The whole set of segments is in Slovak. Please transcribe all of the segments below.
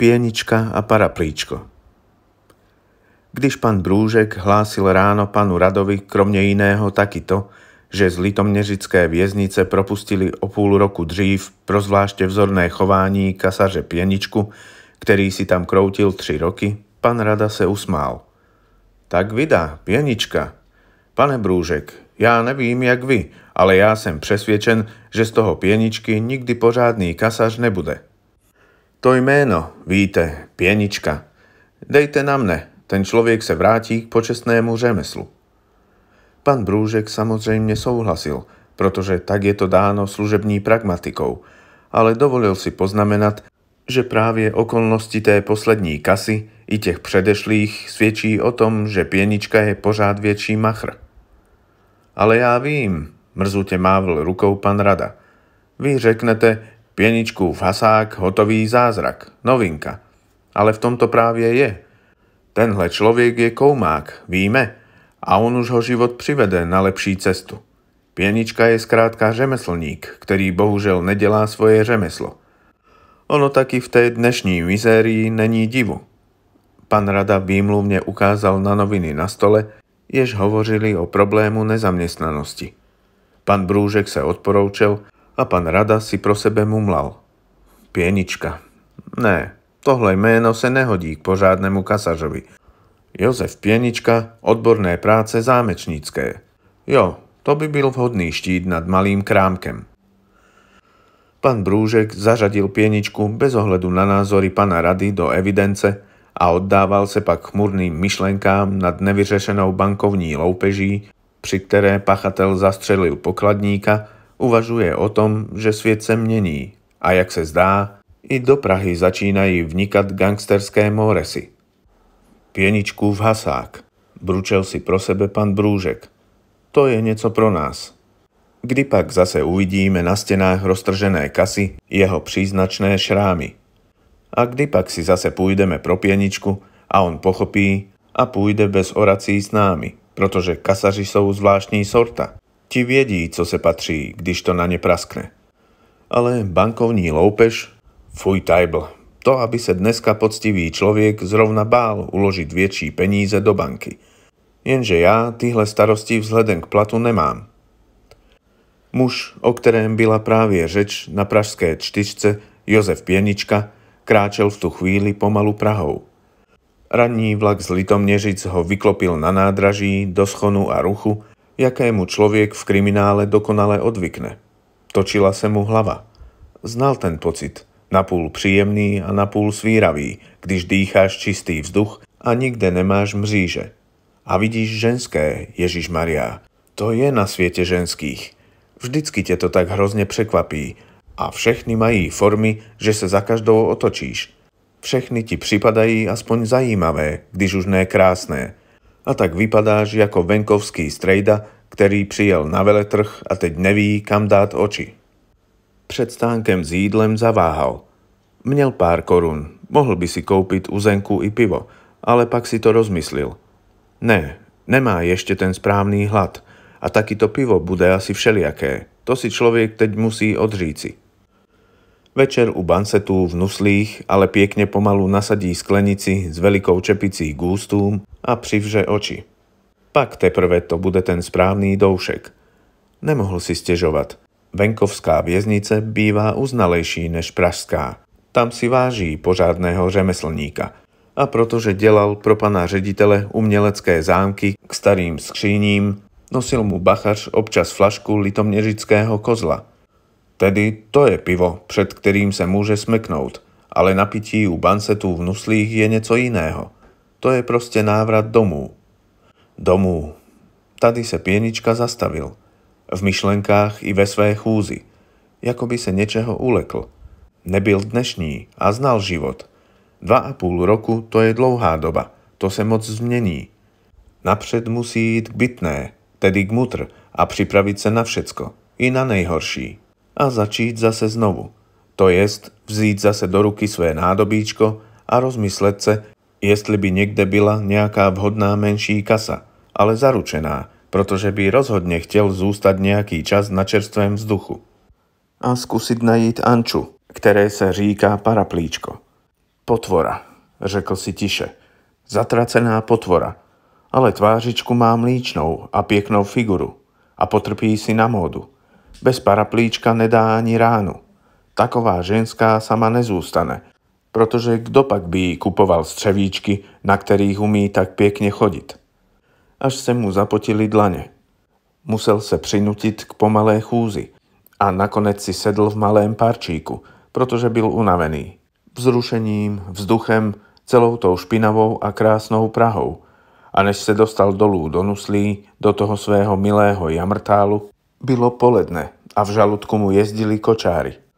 pienička a paraplíčko. Když pan Brúžek hlásil ráno panu Radovi kromne iného takýto, že z litomnežické vieznice propustili o púl roku dřív zvlášte vzorné chování kasaže Pieničku, ktorý si tam kroutil tři roky, pan Rada se usmál. Tak vydá, Pienička. Pane Brúžek, ja nevím jak vy, ale ja som presviečen, že z toho Pieničky nikdy pořádný kasaž nebude. To jméno, víte, pěnička. Dejte na mne, ten člověk se vrátí k počestnému řemeslu. Pan Brúžek samozrejme souhlasil, pretože tak je to dáno služební pragmatikou, ale dovolil si poznamenat, že právě okolnosti té poslední kasy i těch předešlých svědčí o tom, že pienička je pořád větší machr. Ale já vím, mrzute mávl rukou pan Rada. Vy řeknete, Pieničku, fasák, hotový zázrak, novinka. Ale v tomto práve je. Tenhle človek je koumák, víme, a on už ho život privede na lepší cestu. Pienička je skrátka řemeslník, ktorý bohužel nedelá svoje řemeslo. Ono taky v tej dnešní mizérii není divu. Pan Rada výmluvne ukázal na noviny na stole, jež hovořili o problému nezamestnanosti. Pan Brúžek sa odporoučel, a pán Rada si pro sebe mumlal. Pienička. Ne, tohle jméno se nehodí k pořádnemu kasažovi. Jozef Pienička, odborné práce zámečnícké. Jo, to by byl vhodný štít nad malým krámkem. Pán Brúžek zažadil pieničku bez ohledu na názory pana Rady do evidence a oddával se pak chmurným myšlenkám nad nevyřešenou bankovní loupeží, při které pachatel zastřelil pokladníka uvažuje o tom, že svět se mení, a jak se zdá, i do Prahy začínají vnikat gangsterské moresy. Pieničku v hasák, bručel si pro sebe pan Brúžek. To je něco pro nás. Kdy pak zase uvidíme na stenách roztržené kasy jeho příznačné šrámy. A kdy pak si zase půjdeme pro pieničku a on pochopí a půjde bez orací s námi, protože kasaři jsou zvláštní sorta. Ti viedí, co se patrí, když to na ne praskne. Ale bankovní loupež? Fuj tajbl. To, aby se dneska poctivý človek zrovna bál uložiť väčší peníze do banky. Jenže ja tyhle starosti vzhledem k platu nemám. Muž, o kterém byla právě řeč na pražské čtyřce, Jozef Pienička, kráčel v tu chvíli pomalu Prahou. Ranní vlak z Litoměřic ho vyklopil na nádraží, do schonu a ruchu jakému človek v kriminále dokonale odvykne. Točila sa mu hlava. Znal ten pocit, napúl príjemný a napúl svíravý, když dýcháš čistý vzduch a nikde nemáš mříže. A vidíš ženské, Ježiš Maria. To je na svete ženských. Vždycky te to tak hrozne překvapí. A všechny mají formy, že sa za každou otočíš. Všechny ti připadají aspoň zajímavé, když už ne krásne. A tak vypadáš ako venkovský strejda, ktorý přijel na veletrh a teď neví, kam dát oči. Pred stánkem s jídlem zaváhal. Mnel pár korun, mohl by si kúpiť uzenku i pivo, ale pak si to rozmyslil. Ne, nemá ešte ten správny hlad a takýto pivo bude asi všelijaké. To si človek teď musí odříci. Večer u bansetu v nuslých, ale piekne pomalu nasadí sklenici s veľkou čepicí gústúm a přivře oči. Pak teprve to bude ten správný doušek. Nemohl si stežovať. Venkovská věznice býva uznalejší než pražská. Tam si váží pořádného řemeslníka. A protože delal pro pana ředitele umělecké zámky k starým skříním, nosil mu bachař občas flašku litoměřického kozla. Tedy to je pivo, před kterým se může smeknout, ale napití u bansetů v nuslích je něco jiného – to je proste návrat domů. Domů. Tady sa pienička zastavil. V myšlenkách i ve své chúzi. Jako by sa niečeho ulekl. Nebyl dnešní a znal život. Dva a půl roku to je dlouhá doba. To sa moc zmení. Napřed musí jít k bytné, tedy k mutr a pripraviť sa na všecko. I na nejhorší. A začít zase znovu. To jest vzít zase do ruky svoje nádobíčko a rozmyslet se, jestli by niekde byla nejaká vhodná menší kasa, ale zaručená, protože by rozhodne chtel zústať nejaký čas na čerstvém vzduchu. A skúsiť najít Anču, ktoré sa říká paraplíčko. Potvora, řekl si tiše. Zatracená potvora. Ale tvářičku má mlíčnou a pieknou figuru. A potrpí si na módu. Bez paraplíčka nedá ani ránu. Taková ženská sama nezústane – pretože kto pak by kupoval střevíčky, na ktorých umí tak pekne chodiť. Až se mu zapotili dlane. Musel se prinutiť k pomalé chúzi a nakonec si sedl v malém parčíku, protože byl unavený. Vzrušením, vzduchem, celou tou špinavou a krásnou Prahou. A než se dostal dolů do nuslí, do toho svého milého jamrtálu, bylo poledne a v žalúdku mu jezdili kočári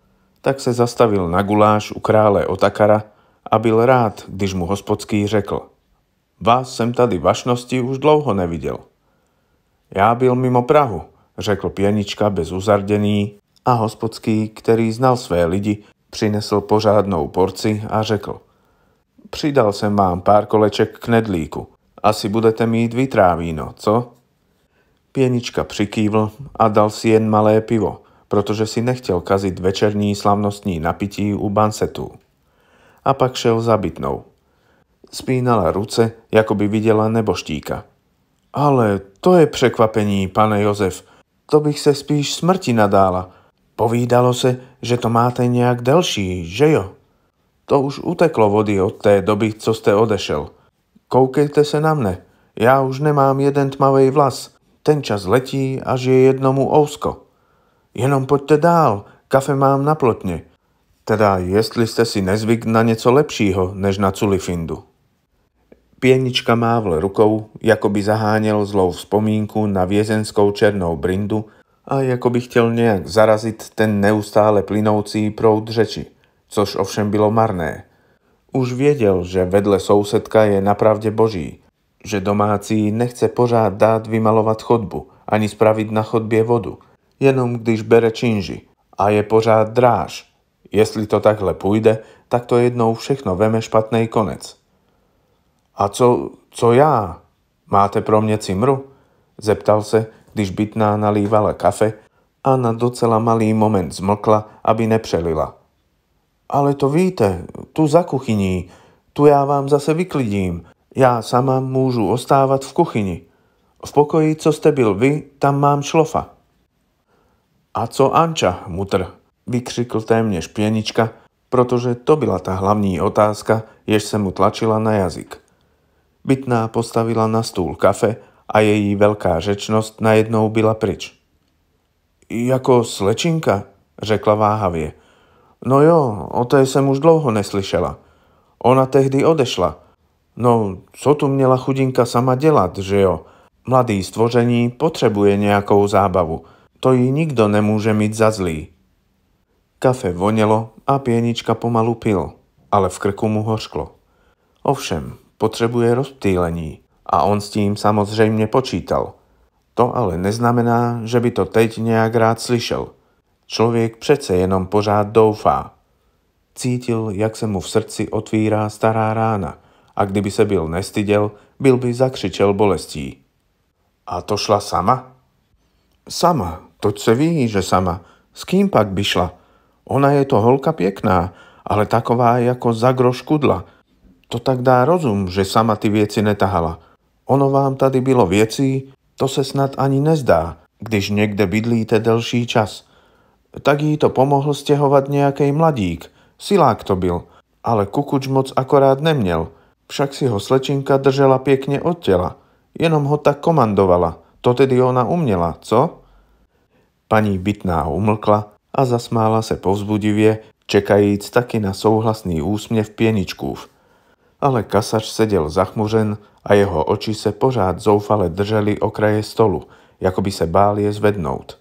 tak se zastavil na guláš u krále Otakara a byl rád, když mu hospodský řekl. Vás jsem tady vašnosti už dlouho neviděl. Já byl mimo Prahu, řekl pěnička bez uzardení a hospodský, který znal své lidi, přinesl pořádnou porci a řekl. Přidal jsem vám pár koleček k nedlíku. Asi budete mít vytrávíno, co? Pěnička přikývl a dal si jen malé pivo protože si nechtel kaziť večerní slavnostní napití u bansetu. A pak šel za bytnou. Spínala ruce, ako by videla neboštíka. Ale to je prekvapení, pane Jozef. To bych se spíš smrti nadála. Povídalo se, že to máte nejak delší, že jo? To už uteklo vody od té doby, co ste odešel. Koukejte se na mne. Ja už nemám jeden tmavej vlas. Ten čas letí, až je jednomu ousko. Jenom poďte dál, kafe mám na plotne. Teda, jestli ste si nezvyk na nieco lepšího, než na culifindu. Pienička mávl rukou, jako by zaháňal zlou vzpomínku na viezenskou černou brindu a jako by chtěl nejak zarazit ten neustále plynoucí proud řeči, což ovšem bylo marné. Už viedel, že vedle sousedka je napravde boží, že domácí nechce pořád dát vymalovať chodbu, ani spraviť na chodbie vodu – jenom když bere činži a je pořád dráž. Jestli to takhle půjde, tak to jednou všechno veme špatný konec. A co, co já? Máte pro mě cimru? Zeptal se, když bytná nalívala kafe a na docela malý moment zmlkla, aby nepřelila. Ale to víte, tu za kuchyní, tu já vám zase vyklidím. Já sama můžu ostávat v kuchyni. V pokoji, co ste byl vy, tam mám šlofa. A co Anča, mutr? Vykřikl témnež pienička, protože to byla tá hlavní otázka, jež sa mu tlačila na jazyk. Bytná postavila na stúl kafe a její veľká řečnosť najednou byla pryč. Jako slečinka, řekla váhavie. No jo, o tej som už dlouho neslyšela. Ona tehdy odešla. No, co tu měla chudinka sama dělat, že jo? Mladý stvoření potřebuje nějakou zábavu – to jí nikto nemôže myť za zlý. Kafe vonelo a pienička pomalu pil, ale v krku mu hošklo. Ovšem, potrebuje rozptýlení a on s tým samozrejme počítal. To ale neznamená, že by to teď nejak rád slyšel. Človek přece jenom pořád doufá. Cítil, jak se mu v srdci otvírá stará rána a kdyby se byl nestydel, byl by zakřičel bolestí. A to šla sama? Sama, sa se že sama. S kým pak by šla? Ona je to holka pekná, ale taková ako zagrož kudla. To tak dá rozum, že sama ty vieci netahala. Ono vám tady bylo viecí, to se snad ani nezdá, když niekde bydlíte delší čas. Tak jí to pomohl stiehovať nejakej mladík, silák to byl, ale kukuč moc akorát nemiel, však si ho slečinka držela pekne od tela, jenom ho tak komandovala, to tedy ona umnela, co? Pani bytná umlkla a zasmála se povzbudivie, čekajíc taky na souhlasný úsměv pieničkúv. Ale kasač sedel zachmužen a jeho oči se pořád zoufale drželi okraje stolu, ako by se bál je zvednout.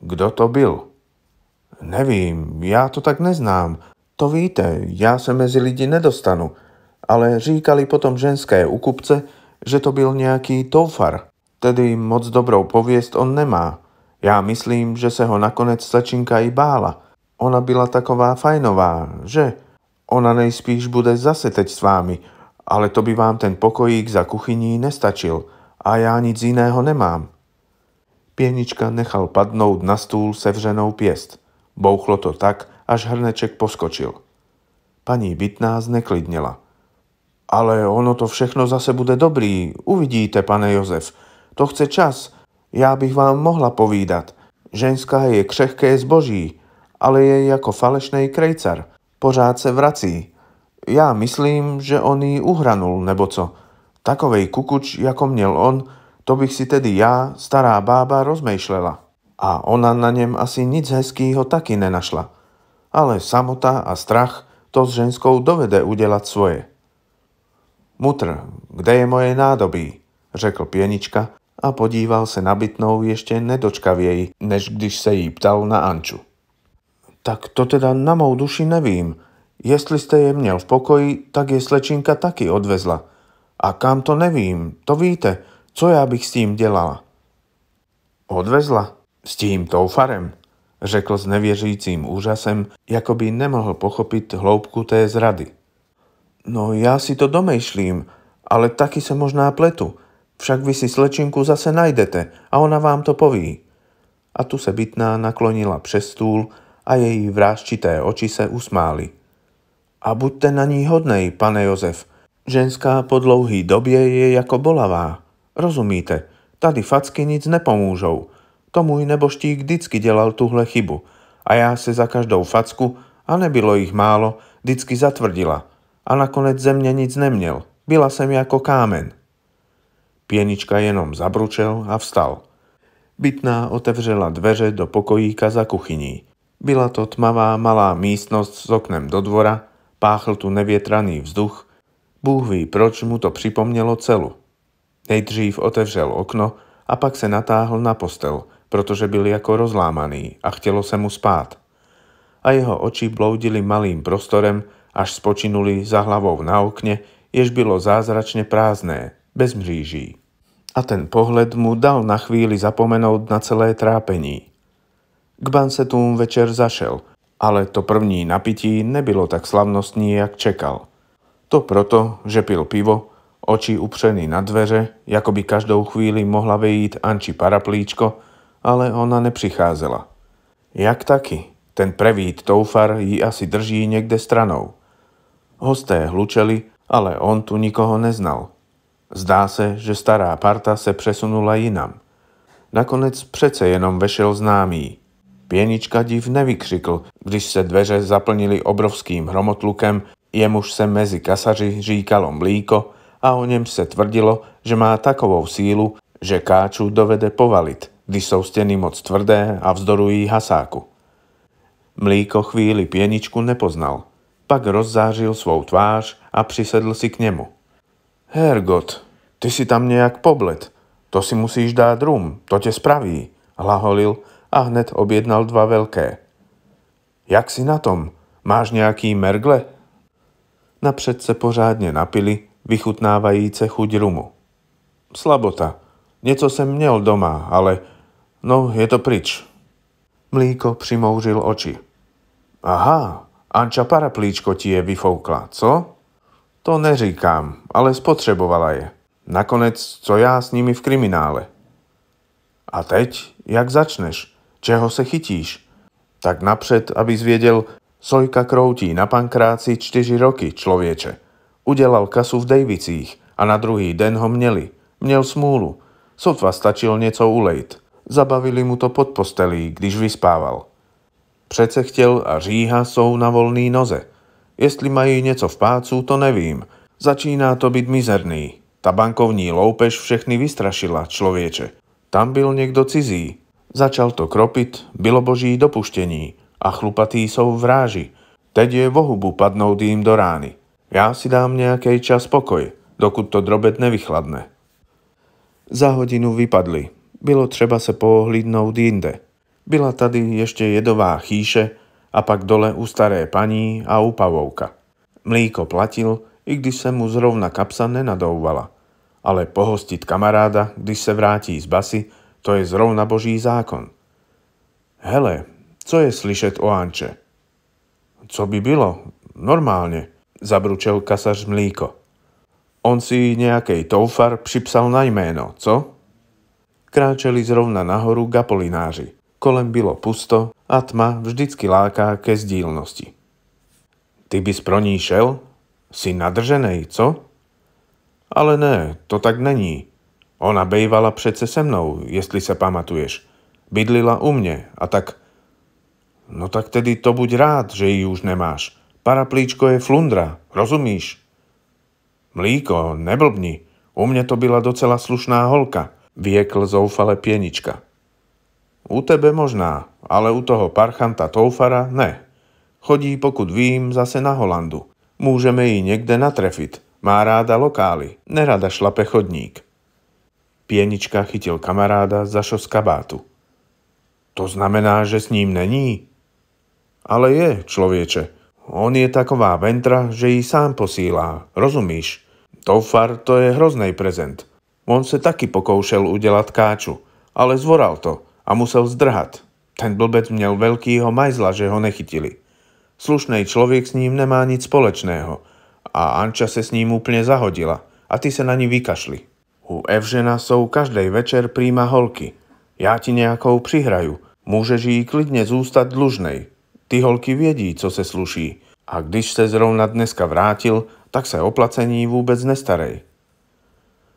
Kdo to byl? Nevím, ja to tak neznám. To víte, ja se mezi lidi nedostanu. Ale říkali potom ženské u kupce, že to byl nejaký toufar. Tedy moc dobrou poviesť on nemá. Ja myslím, že sa ho nakonec slečinka i bála. Ona byla taková fajnová, že? Ona nejspíš bude zase teď s vámi, ale to by vám ten pokojík za kuchyní nestačil a ja nic iného nemám. Pienička nechal padnúť na stúl sevřenou piest. Bouchlo to tak, až hrneček poskočil. Pani Bytná zneklidnila. Ale ono to všechno zase bude dobrý, uvidíte, pane Jozef. To chce čas Já bych vám mohla povídat. Ženská je křehké zboží, ale je jako falešnej krejcar. Pořád se vrací. Já myslím, že on ji uhranul, nebo co. Takovej kukuč, jako měl on, to bych si tedy já, stará bába, rozmýšlela. A ona na něm asi nic hezkýho taky nenašla. Ale samota a strach to s ženskou dovede udělat svoje. Mutr, kde je moje nádobí? řekl pienička a podíval se na bytnou ještě nedočkavěji, než když se jí ptal na Anču. Tak to teda na mou duši nevím. Jestli jste je měl v pokoji, tak je slečinka taky odvezla. A kam to nevím, to víte, co já bych s tím dělala. Odvezla? S tím toufarem, řekl s nevěřícím úžasem, jako by nemohl pochopit hloubku té zrady. No já si to domýšlím, ale taky se možná pletu – však vy si slečinku zase najdete a ona vám to poví. A tu se bytná naklonila přes stůl a její vrážčité oči se usmály. A buďte na ní hodnej, pane Jozef. Ženská po dlouhý době je jako bolavá. Rozumíte, tady facky nic nepomůžou. To môj neboštík vždycky dělal tuhle chybu. A já se za každou facku, a nebylo jich málo, vždycky zatvrdila. A nakonec ze mne nic neměl. Byla jsem jako kámen. Pienička jenom zabručel a vstal. Bytná otevřela dveře do pokojíka za kuchyní. Byla to tmavá malá místnosť s oknem do dvora, páchl tu nevietraný vzduch. Bůh ví, proč mu to připomnělo celu. Nejdřív otevřel okno a pak se natáhl na postel, protože byl jako rozlámaný a chtělo se mu spát. A jeho oči bloudili malým prostorem, až spočinuli za hlavou na okne, jež bylo zázračne prázdné, bez mříží. A ten pohled mu dal na chvíli zapomenout na celé trápení. K bansetům večer zašel, ale to první napití nebylo tak slavnostní, jak čekal. To proto, že pil pivo, oči upřený na dveře, jako by každou chvíli mohla vejít Anči paraplíčko, ale ona nepřicházela. Jak taky? Ten prevít toufar ji asi drží někde stranou. Hosté hlučeli, ale on tu nikoho neznal. Zdá se, že stará parta se přesunula jinam. Nakonec přece jenom vešel známý. Pěnička div nevykřikl, když se dveře zaplnili obrovským hromotlukem, jemuž se mezi kasaři říkalo mlíko a o něm se tvrdilo, že má takovou sílu, že káču dovede povalit, když jsou stěny moc tvrdé a vzdorují hasáku. Mlíko chvíli pěničku nepoznal, pak rozzářil svou tvář a přisedl si k němu. Hergot, ty si tam nejak poblet. To si musíš dať rum, to te spraví, hlaholil a hned objednal dva veľké. Jak si na tom? Máš nejaký mergle? Napřed se pořádne napili, vychutnávajíce chuť rumu. Slabota. Nieco sem měl doma, ale... No, je to pryč. Mlíko přimouřil oči. Aha, Anča paraplíčko ti je vyfoukla, co? To neříkám, ale spotřebovala je. Nakonec, co já s nimi v kriminále. A teď, jak začneš? Čeho se chytíš? Tak napřed, aby zviedel, Sojka kroutí na pankráci 4 roky, človieče. Udelal kasu v Dejvicích a na druhý den ho mneli. Měl smůlu. Sotva stačil nieco ulejt. Zabavili mu to pod postelí, když vyspával. Přece chtěl a říha jsou na volný noze – Jestli mají něco v pácu, to nevím. Začíná to byť mizerný. Ta bankovní loupež všechny vystrašila, člověče. Tam byl někdo cizí. Začal to kropit, bylo boží dopuštění. A chlupatí jsou v ráži. Teď je vohubu padnout jim do rány. Já si dám nejaký čas pokoj, dokud to drobet nevychladne. Za hodinu vypadli. Bylo třeba se poohlídnout jinde. Byla tady ještě jedová chýše, a pak dole u staré paní a u pavouka. Mlíko platil, i když se mu zrovna kapsa nenadouvala. Ale pohostit kamaráda, když se vrátí z basy, to je zrovna boží zákon. Hele, co je slyšet o Anče? Co by bylo? Normálne, zabručel kasař mlíko. On si nejakej toufar připsal na jméno, co? Kráčeli zrovna nahoru gapolináři. Kolem bylo pusto a tma vždycky láká ke zdílnosti. Ty bys pro ní šel? Si nadrženej, co? Ale ne, to tak není. Ona bejvala přece se mnou, jestli se pamatuješ. Bydlila u mne a tak... No tak tedy to buď rád, že ji už nemáš. Paraplíčko je flundra, rozumíš? Mlíko, neblbni. U mne to byla docela slušná holka, viekl zoufale pienička. U tebe možná, ale u toho parchanta Toufara ne. Chodí, pokud vím, zase na Holandu. Môžeme ji niekde natrefit. Má ráda lokály, nerada šlape chodník. Pienička chytil kamaráda za šos kabátu. To znamená, že s ním není? Ale je, človieče. On je taková ventra, že ji sám posílá, rozumíš? Toufar to je hrozný prezent. On se taky pokoušel udelať káču, ale zvoral to a musel zdrhať. Ten blbec měl veľkýho majzla, že ho nechytili. Slušný človek s ním nemá nic společného a Anča se s ním úplne zahodila a ty se na ní vykašli. U Evžena sú každej večer príjma holky. Ja ti nejakou přihraju. Môžeš jí klidne zústať dlužnej. Ty holky vědí, co se sluší. A když se zrovna dneska vrátil, tak se oplacení vôbec vůbec nestarej.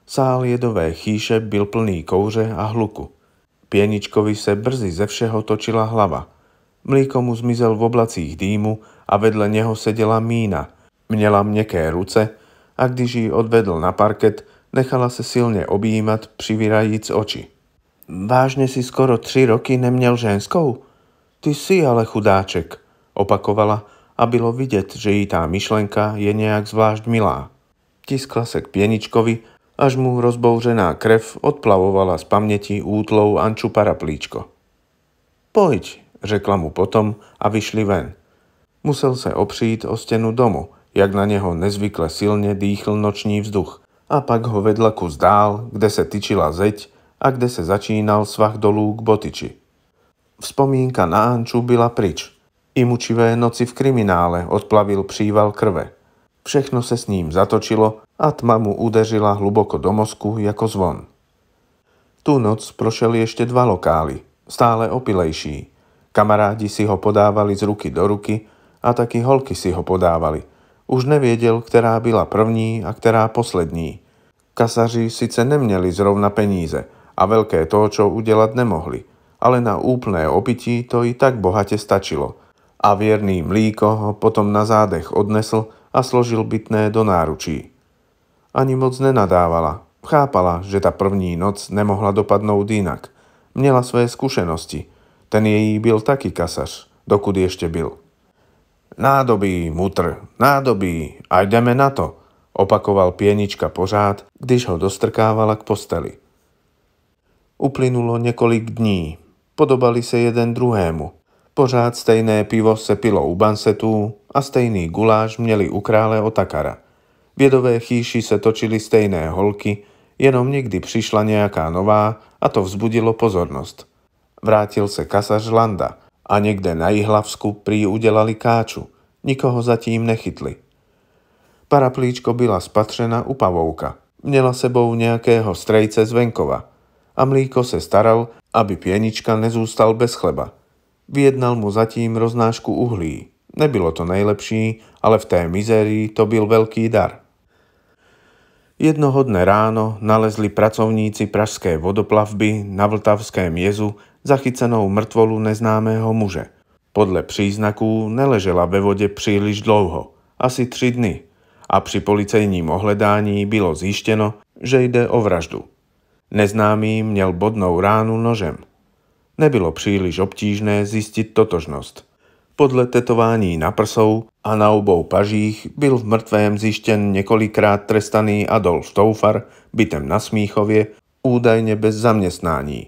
Sál jedové chýše byl plný kouře a hluku. Pieničkovi se brzy ze všeho točila hlava. Mlíko mu zmizel v oblacích dýmu a vedle neho sedela mína. Mnela mneké ruce a když ji odvedl na parket, nechala se silne objímať, přivírajíc oči. Vážne si skoro tři roky nemiel ženskou? Ty si ale chudáček, opakovala a bylo vidieť, že jej tá myšlenka je nejak zvlášť milá. Tiskla sa k pieničkovi až mu rozbouřená krev odplavovala z pamäti útlov Anču paraplíčko. Pojď, řekla mu potom a vyšli ven. Musel sa opřít o stenu domu, jak na neho nezvykle silne dýchl noční vzduch a pak ho vedla kus dál, kde sa tyčila zeď a kde sa začínal svah dolú k botiči. Vzpomínka na Anču byla pryč. I mučivé noci v kriminále odplavil příval krve. Všechno se s ním zatočilo a tma mu udežila hluboko do mozku ako zvon. Tú noc prošeli ešte dva lokály, stále opilejší. Kamarádi si ho podávali z ruky do ruky a taky holky si ho podávali. Už neviedel, ktorá byla první a ktorá poslední. Kasaři sice nemieli zrovna peníze a veľké to, čo udelať nemohli, ale na úplné opití to i tak bohate stačilo. A vierný mlíko ho potom na zádech odnesl a složil bytné do náručí. Ani moc nenadávala. Chápala, že tá první noc nemohla dopadnúť inak. Mnela svoje skúsenosti. Ten jej byl taký kasař, dokud ešte byl. Nádobí, mutr, nádobí, a ideme na to, opakoval pienička pořád, když ho dostrkávala k posteli. Uplynulo několik dní. Podobali se jeden druhému. Pořád stejné pivo se pilo u bansetu a stejný guláš měli u krále Otakara – Viedové chýši se točili stejné holky, jenom někdy přišla nějaká nová a to vzbudilo pozornost. Vrátil se kasař Landa a někde na Jihlavsku prý udělali káču. Nikoho zatím nechytli. Paraplíčko byla spatřena u pavouka. Měla sebou nějakého strejce z venkova a mlíko se staral, aby pienička nezůstal bez chleba. Vyjednal mu zatím roznášku uhlí. Nebylo to najlepší, ale v té mizérii to byl veľký dar. Jednohodné ráno nalezli pracovníci pražskej vodoplavby na Vltavském jezu zachycenou mŕtvolu neznámého muže. Podle příznaků neležela ve vode příliš dlouho, asi tři dny, a při policejním ohledání bylo zjištěno, že jde o vraždu. Neznámý měl bodnou ránu nožem. Nebylo příliš obtížné zistiť totožnosť. Podle tetování na prsou a na obou pažích byl v mŕtvém zišten několikrát trestaný Adolf Toufar bytem na smíchovie údajne bez zamestnání.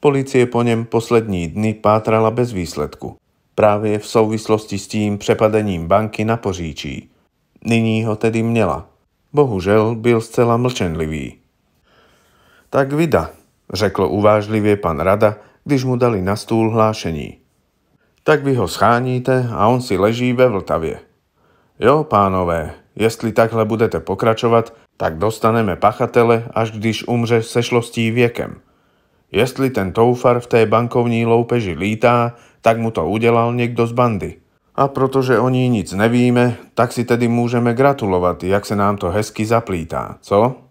Policie po něm poslední dny pátrala bez výsledku, práve v souvislosti s tým prepadením banky na poříčí. Nyní ho tedy mnela. Bohužel byl zcela mlčenlivý. Tak vida, řekl uvážlivie pan Rada, když mu dali na stúl hlášení tak vy ho scháníte a on si leží ve Vltavie. Jo, pánové, jestli takhle budete pokračovať, tak dostaneme pachatele, až když umře sešlostí viekem. Jestli ten toufar v tej bankovní loupeži lítá, tak mu to udělal niekto z bandy. A protože o ní nic nevíme, tak si tedy môžeme gratulovať, jak sa nám to hezky zaplítá, co?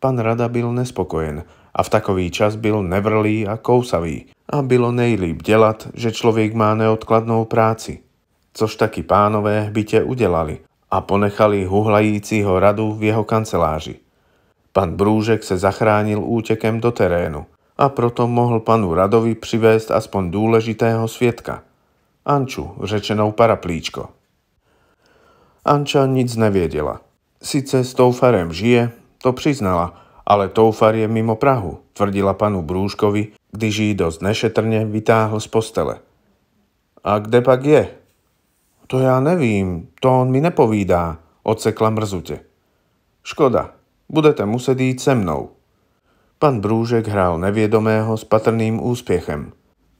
Pán Rada byl nespokojen a v takový čas byl nevrlý a kousavý, a bylo nejlíp dělat, že člověk má neodkladnou práci. Což taky pánové hbitě udělali a ponechali huhlajícího radu v jeho kanceláři. Pan Brůžek se zachránil útěkem do terénu a proto mohl panu Radovi přivést aspoň důležitého svietka Anču, řečenou paraplíčko. Anča nic nevěděla. Sice s Toufarem žije, to přiznala, ale Toufar je mimo Prahu, tvrdila panu Brúškovi, když jí dosť nešetrne vytáhl z postele. A kde pak je? To ja nevím, to on mi nepovídá, odsekla mrzute. Škoda, budete musieť ísť se mnou. Pan Brúžek hral neviedomého s patrným úspiechem.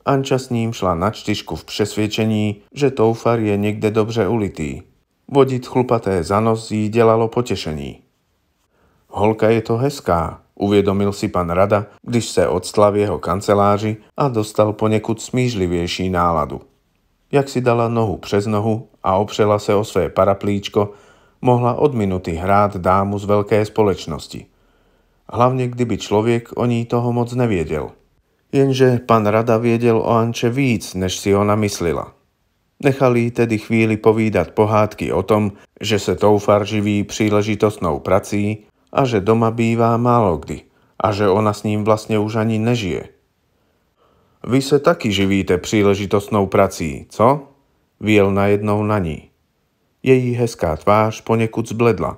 Anča s ním šla na čtyšku v přesvědčení, že toufar je niekde dobře ulitý. Vodit chlupaté za nos jí dělalo potešení. Holka je to hezká, Uvedomil si pán Rada, když sa odstla v jeho kanceláři a dostal ponekud smížlivější náladu. Jak si dala nohu přes nohu a opřela sa o svoje paraplíčko, mohla od minuty hráť dámu z veľké společnosti. Hlavne, kdyby človek o ní toho moc neviedel. Jenže pán Rada viedel o Anče víc, než si ona myslila. Nechali tedy chvíli povídať pohádky o tom, že se Toufar živí príležitostnou prací a že doma bývá málo kdy a že ona s ním vlastne už ani nežije. Vy sa taky živíte príležitostnou prací, co? Viel najednou na ní. Její hezká tvář poniekud zbledla.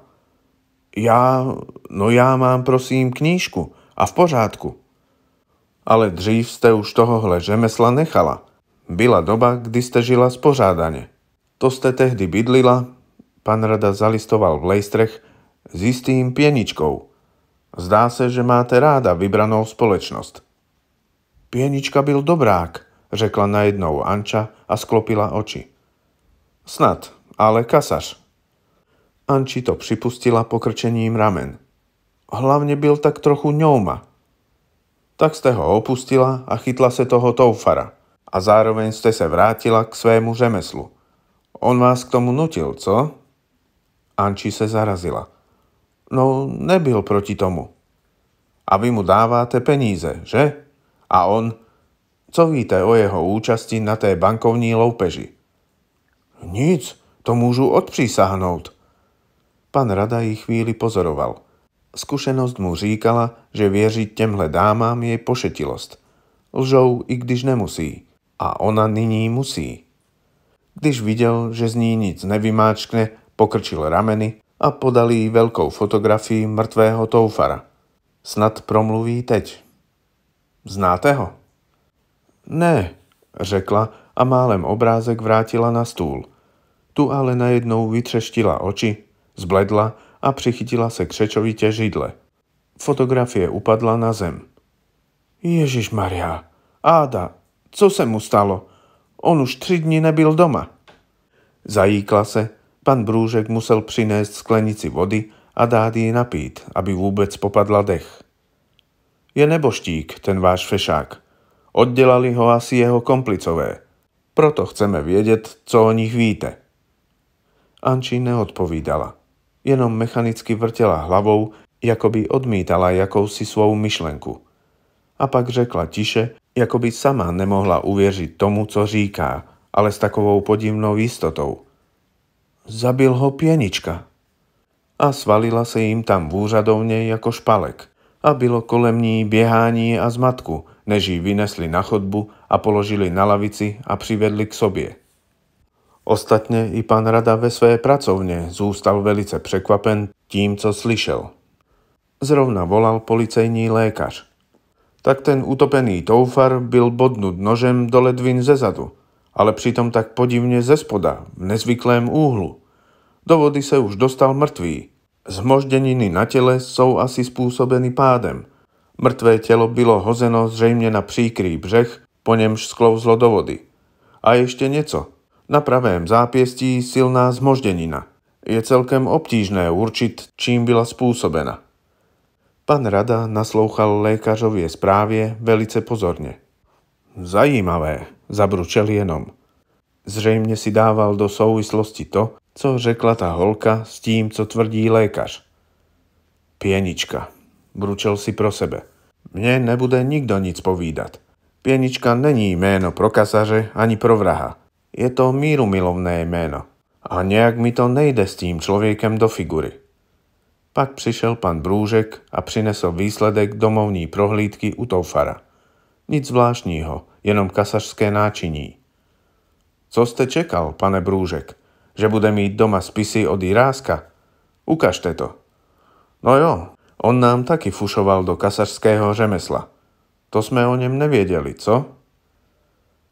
Ja. no ja mám prosím knížku a v pořádku. Ale dřív ste už tohohle žemesla nechala. Byla doba, kdy ste žila spořádane. To ste tehdy bydlila, pan Rada zalistoval v lejstrech s istým pieničkou. Zdá se, že máte ráda vybranou společnost. Pienička byl dobrák, řekla najednou Anča a sklopila oči. Snad, ale kasař. Anči to připustila pokrčením ramen. Hlavne byl tak trochu ňouma. Tak ste ho opustila a chytla se toho toufara. A zároveň ste se vrátila k svému řemeslu. On vás k tomu nutil, co? Anči se zarazila. No, nebyl proti tomu. A vy mu dávate peníze, že? A on, co víte o jeho účasti na té bankovní loupeži? Nic, to môžu odprísahnout. Pán Rada ich chvíli pozoroval. Skúsenosť mu říkala, že věřit temhle dámám je pošetilosť. Lžou, i když nemusí. A ona nyní musí. Když videl, že z ní nic nevymáčkne, pokrčil rameny a podali veľkou fotografii mŕtvého toufara. Snad promluví teď. Znáte ho? Ne, řekla a málem obrázek vrátila na stůl. Tu ale najednou vytřeštila oči, zbledla a přichytila se křečovitě židle. Fotografie upadla na zem. Ježiš Maria, Áda, co se mu stalo? On už tři dní nebyl doma. Zajíkla se Pán Brúžek musel prinést sklenici vody a dáť jej napít, aby vôbec popadla dech. Je neboštík, ten váš fešák. Oddelali ho asi jeho komplicové. Proto chceme vedieť, co o nich víte. Anči neodpovídala. Jenom mechanicky vrtela hlavou, ako by odmítala jakousi svoju myšlenku. A pak řekla tiše, ako by sama nemohla uvěřiť tomu, co říká, ale s takovou podivnou istotou – Zabil ho pienička. A svalila sa im tam v úřadovne ako špalek. A bylo kolem ní biehání a zmatku, než ji vynesli na chodbu a položili na lavici a privedli k sobie. Ostatne i pán Rada ve svojej pracovne zústal velice prekvapen tím, co slyšel. Zrovna volal policejní lékař. Tak ten utopený toufar byl bodnúť nožem do ledvin zezadu – ale pritom tak podivne ze spoda, v nezvyklém úhlu. Do vody sa už dostal mŕtvý. Zmoždeniny na tele sú asi spôsobený pádem. Mŕtvé telo bylo hozeno zrejme na príkrý břeh, po nemž sklouzlo do vody. A ešte nieco. Na pravém zápiestí silná zmoždenina. Je celkem obtížné určiť, čím byla spôsobená. Pán Rada naslouchal lékařovie správie velice pozorne. Zajímavé, zabručel jenom. Zřejmě si dával do souvislosti to, co řekla ta holka s tím, co tvrdí lékař. Pienička, bručel si pro sebe. Mne nebude nikdo nic povídat. Pienička není jméno pro kasaře ani pro vraha. Je to míru milovné jméno. A nějak mi to nejde s tím člověkem do figury. Pak přišel pan Brúžek a přinesl výsledek domovní prohlídky u Toufara. Nic zvláštního, jenom kasašské náčiní. Co ste čekal, pane Brúžek, že bude mít doma spisy od Iráska? Ukažte to. No jo, on nám taky fušoval do kasařského řemesla. To sme o nem neviedeli, co?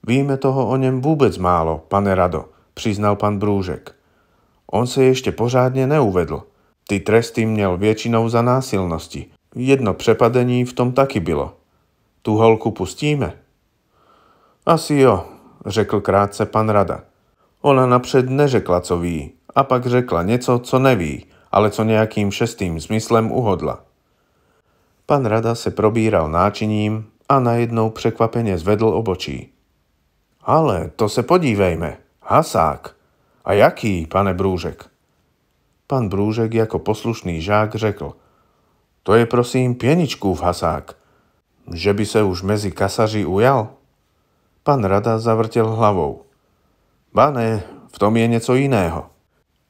Víme toho o nem vôbec málo, pane Rado, priznal pán Brúžek. On sa ešte pořádne neuvedl. Ty tresty měl většinou za násilnosti. Jedno přepadení v tom taky bylo. Tu holku pustíme? Asi jo, řekl krátce pan Rada. Ona napřed neřekla, co ví, a pak řekla něco, co neví, ale co nejakým šestým zmyslem uhodla. Pan Rada se probíral náčiním a najednou překvapeně zvedl obočí. Ale to se podívejme, hasák. A jaký, pane Brúžek? Pan Brúžek jako poslušný žák řekl. To je prosím pieničku v hasák. Že by se už mezi kasaři ujal? Pán Rada zavrtel hlavou. Bane, v tom je niečo iného.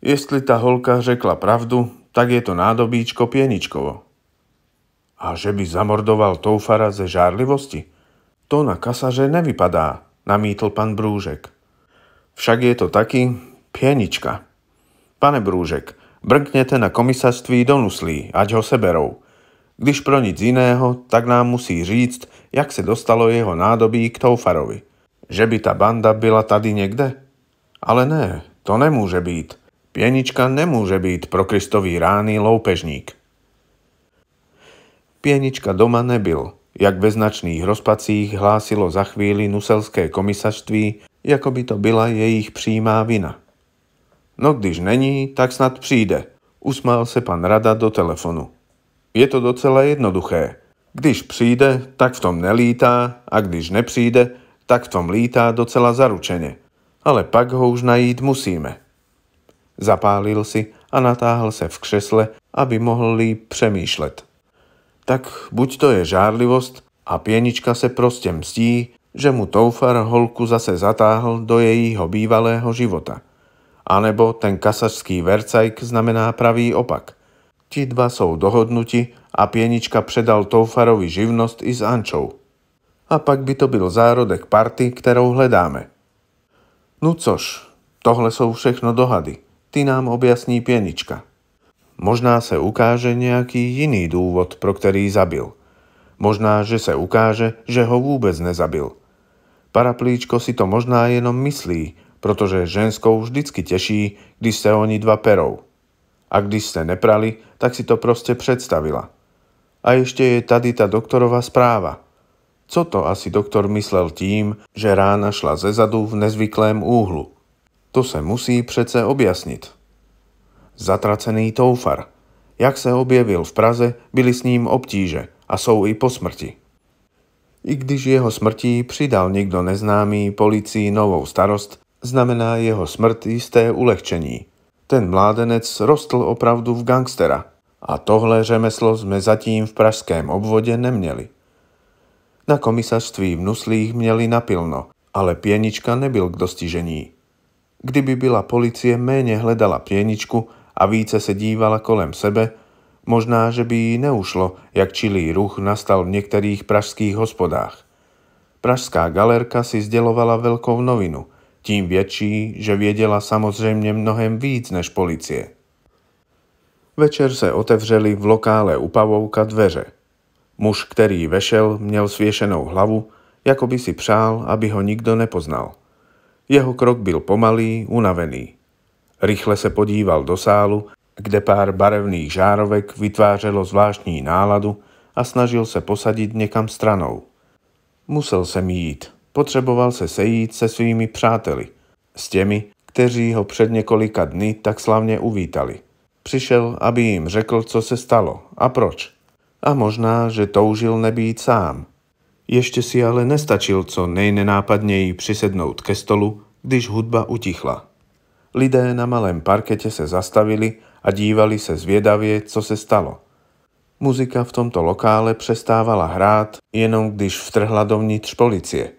Jestli tá holka řekla pravdu, tak je to nádobíčko pieničkovo. A že by zamordoval toufara ze žárlivosti? To na kasaže nevypadá, namítl pán Brúžek. Však je to taký pienička. Pane Brúžek, brknete na komisarství do nuslí, ať ho seberou. Když pro nic iného, tak nám musí říct, jak se dostalo jeho nádobí k toufarovi že by tá banda byla tady niekde? Ale ne, to nemôže byť. Pienička nemôže byť pro Kristový rány loupežník. Pienička doma nebyl, jak ve značných rozpacích hlásilo za chvíli nuselské komisařství, jako by to byla jejich přímá vina. No když není, tak snad přijde, usmál se pan Rada do telefonu. Je to docela jednoduché. Když přijde, tak v tom nelítá a když nepřijde, tak v tom lítá docela zaručene. Ale pak ho už najít musíme. Zapálil si a natáhl se v křesle, aby mohl líp přemýšlet. Tak buď to je žárlivost a pienička se prostě mstí, že mu Toufar holku zase zatáhl do jejího bývalého života. A nebo ten kasařský vercajk znamená pravý opak. Ti dva sú dohodnutí a pienička predal Toufarovi živnosť i s Ančou a pak by to byl zárodek party, kterou hledáme. No což, tohle sú všechno dohady. Ty nám objasní pienička. Možná se ukáže nejaký iný dôvod, pro ktorý zabil. Možná, že se ukáže, že ho vôbec nezabil. Paraplíčko si to možná jenom myslí, protože ženskou vždycky teší, když se oni dva perou. A když ste neprali, tak si to proste predstavila. A ešte je tady ta doktorová správa – Co to asi doktor myslel tím, že rána šla ze zadu v nezvyklém úhlu? To se musí přece objasnit. Zatracený toufar. Jak se objevil v Praze, byli s ním obtíže a jsou i po smrti. I když jeho smrti přidal někdo neznámý policii novou starost, znamená jeho smrt jisté ulehčení. Ten mládenec rostl opravdu v gangstera. A tohle řemeslo sme zatím v pražském obvode neměli. Na komisarství v Nuslích měli napilno, ale pienička nebyl k dostižení. Kdyby byla policie méně hledala pieničku a více se dívala kolem sebe, možná, že by jí neušlo, jak čilý ruch nastal v některých pražských hospodách. Pražská galerka si sdělovala veľkou novinu, tím větší, že věděla samozřejmě mnohem víc než policie. Večer se otevřeli v lokále u Pavouka dveře – Muž, který vešel, měl svěšenou hlavu, jako by si přál, aby ho nikdo nepoznal. Jeho krok byl pomalý, unavený. Rychle se podíval do sálu, kde pár barevných žárovek vytvářelo zvláštní náladu a snažil se posadit někam stranou. Musel se jít. Potřeboval se sejít se svými přáteli. S těmi, kteří ho před několika dny tak slavně uvítali. Přišel, aby jim řekl, co se stalo a proč a možná, že toužil nebýt sám. Ještě si ale nestačil co nejnenápadněji přisednout ke stolu, když hudba utichla. Lidé na malém parkete se zastavili a dívali se zvědavě, co se stalo. Muzika v tomto lokále přestávala hrát, jenom když vtrhla dovnitř policie.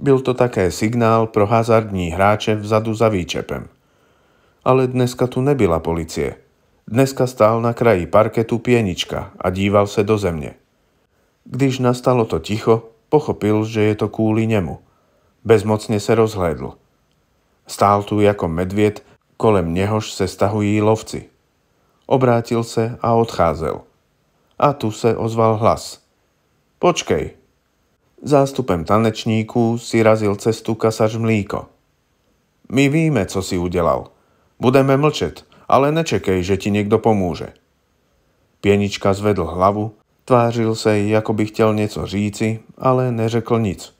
Byl to také signál pro hazardní hráče vzadu za výčepem. Ale dneska tu nebyla policie – Dneska stál na kraji parketu pienička a díval sa do zemne. Když nastalo to ticho, pochopil, že je to kvôli nemu. Bezmocne sa rozhlédl. Stál tu ako medvied kolem nehož se stahují lovci. Obrátil sa a odcházel. A tu sa ozval hlas. Počkej. Zástupem tanečníků si razil cestu kasaž Mlíko. My víme, co si udelal. Budeme mlčet, ale nečekej, že ti niekto pomôže. Pienička zvedl hlavu, tvářil sa jej, ako by chtel niečo říci, ale neřekl nic.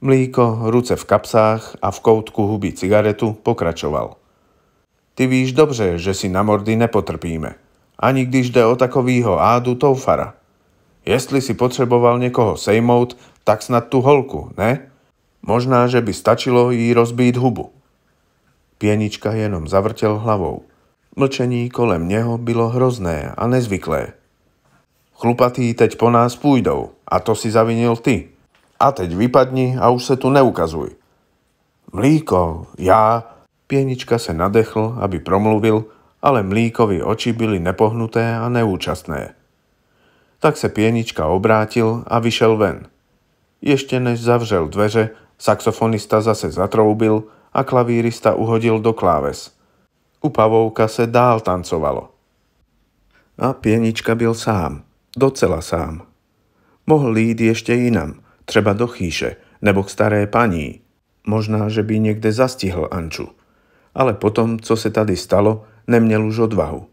Mlíko, ruce v kapsách a v koutku huby cigaretu pokračoval. Ty víš dobře, že si na mordy nepotrpíme. Ani když jde o takovýho ádu toufara. Jestli si potřeboval niekoho sejmout, tak snad tu holku, ne? Možná, že by stačilo jí rozbít hubu. Pienička jenom zavrtel hlavou. Mlčení kolem neho bylo hrozné a nezvyklé. Chlupatí teď po nás půjdou a to si zavinil ty. A teď vypadni a už se tu neukazuj. Mlíko, já... Pienička se nadechl, aby promluvil, ale Mlíkovi oči byly nepohnuté a neúčastné. Tak se Pienička obrátil a vyšel ven. Ještě než zavřel dveře, saxofonista zase zatroubil a klavírista uhodil do kláves. U pavovka se dál tancovalo. A pienička byl sám, docela sám. Mohl líd ešte inam, třeba do chýše, nebo k staré paní. Možná, že by niekde zastihl Anču. Ale potom, co se tady stalo, nemiel už odvahu.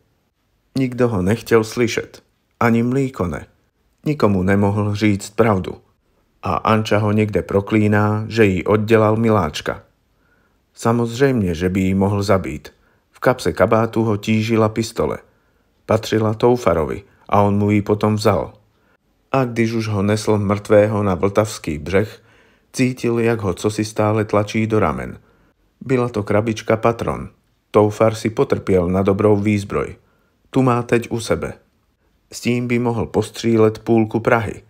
Nikto ho nechtel slyšet. Ani mlíko ne. Nikomu nemohl říct pravdu. A Anča ho niekde proklíná, že jí oddelal miláčka. Samozrejme, že by ji mohol zabít. V kapse kabátu ho tížila pistole. Patrila Toufarovi a on mu ji potom vzal. A když už ho nesl mŕtvého na Vltavský břeh, cítil, jak ho cosi stále tlačí do ramen. Byla to krabička Patron. Toufar si potrpiel na dobrou výzbroj. Tu má teď u sebe. S tím by mohl postřílet půlku Prahy.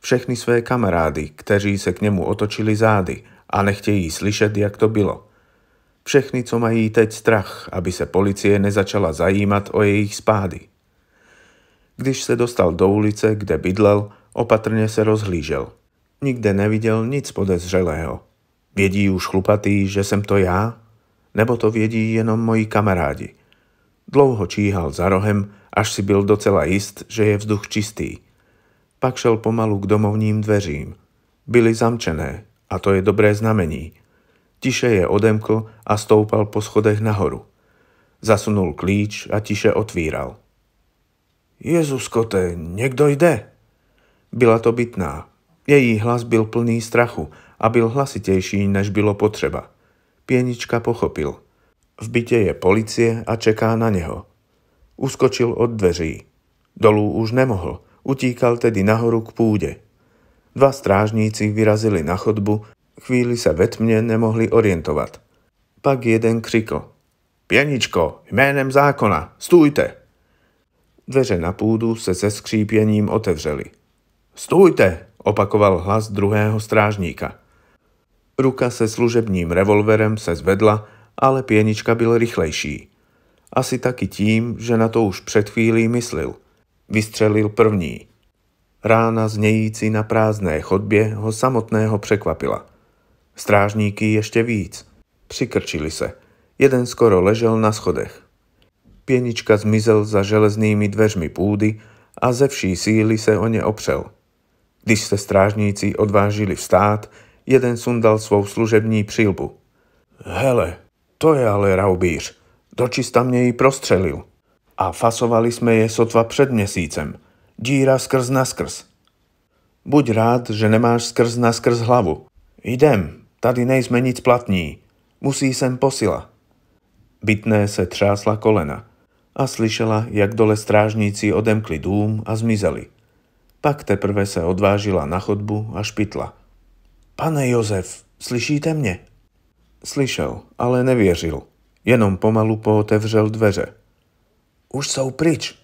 Všechny své kamarády, kteří se k němu otočili zády a nechtějí slyšet, jak to bylo – Všechny, co mají teď strach, aby se policie nezačala zajímat o jejich spády. Když se dostal do ulice, kde bydlel, opatrně se rozhlížel. Nikde neviděl nic podezřelého. Vědí už chlupatý, že jsem to já? Nebo to vědí jenom moji kamarádi? Dlouho číhal za rohem, až si byl docela jist, že je vzduch čistý. Pak šel pomalu k domovním dveřím. Byly zamčené a to je dobré znamení. Tiše je odemkl a stoupal po schodech nahoru. Zasunul klíč a tiše otvíral. Jezuskote, niekto ide? Byla to bytná. Její hlas byl plný strachu a byl hlasitejší, než bylo potreba. Pienička pochopil. V byte je policie a čeká na neho. Uskočil od dveří. dolú už nemohol, utíkal tedy nahoru k púde. Dva strážníci vyrazili na chodbu Chvíli sa ve nemohli orientovať. Pak jeden krikl. Pieničko, jménem zákona, stůjte! Dveře na půdu se se skřípěním otevřeli. Stůjte, opakoval hlas druhého strážníka. Ruka se služebním revolverem se zvedla, ale pienička byl rychlejší. Asi taky tím, že na to už před chvílí myslil. Vystřelil první. Rána znějící na prázdné chodbě ho samotného překvapila. Strážníky ještě víc. Přikrčili se. Jeden skoro ležel na schodech. Pienička zmizel za železnými dveřmi půdy a ze vší síly se o ně opřel. Když se strážníci odvážili vstát, jeden sundal svou služební přilbu. Hele, to je ale raubíř. Dočista mě ji prostřelil. A fasovali jsme je sotva před měsícem. Díra skrz naskrz. Buď rád, že nemáš skrz naskrz hlavu. Idem, Tady nejsme nic platní. Musí sem posila. Bytné se třásla kolena a slyšela, jak dole strážníci odemkli dům a zmizeli. Pak teprve se odvážila na chodbu a špitla. Pane Jozef, slyšíte mě? Slyšel, ale nevěřil. Jenom pomalu pootevřel dveře. Už jsou pryč.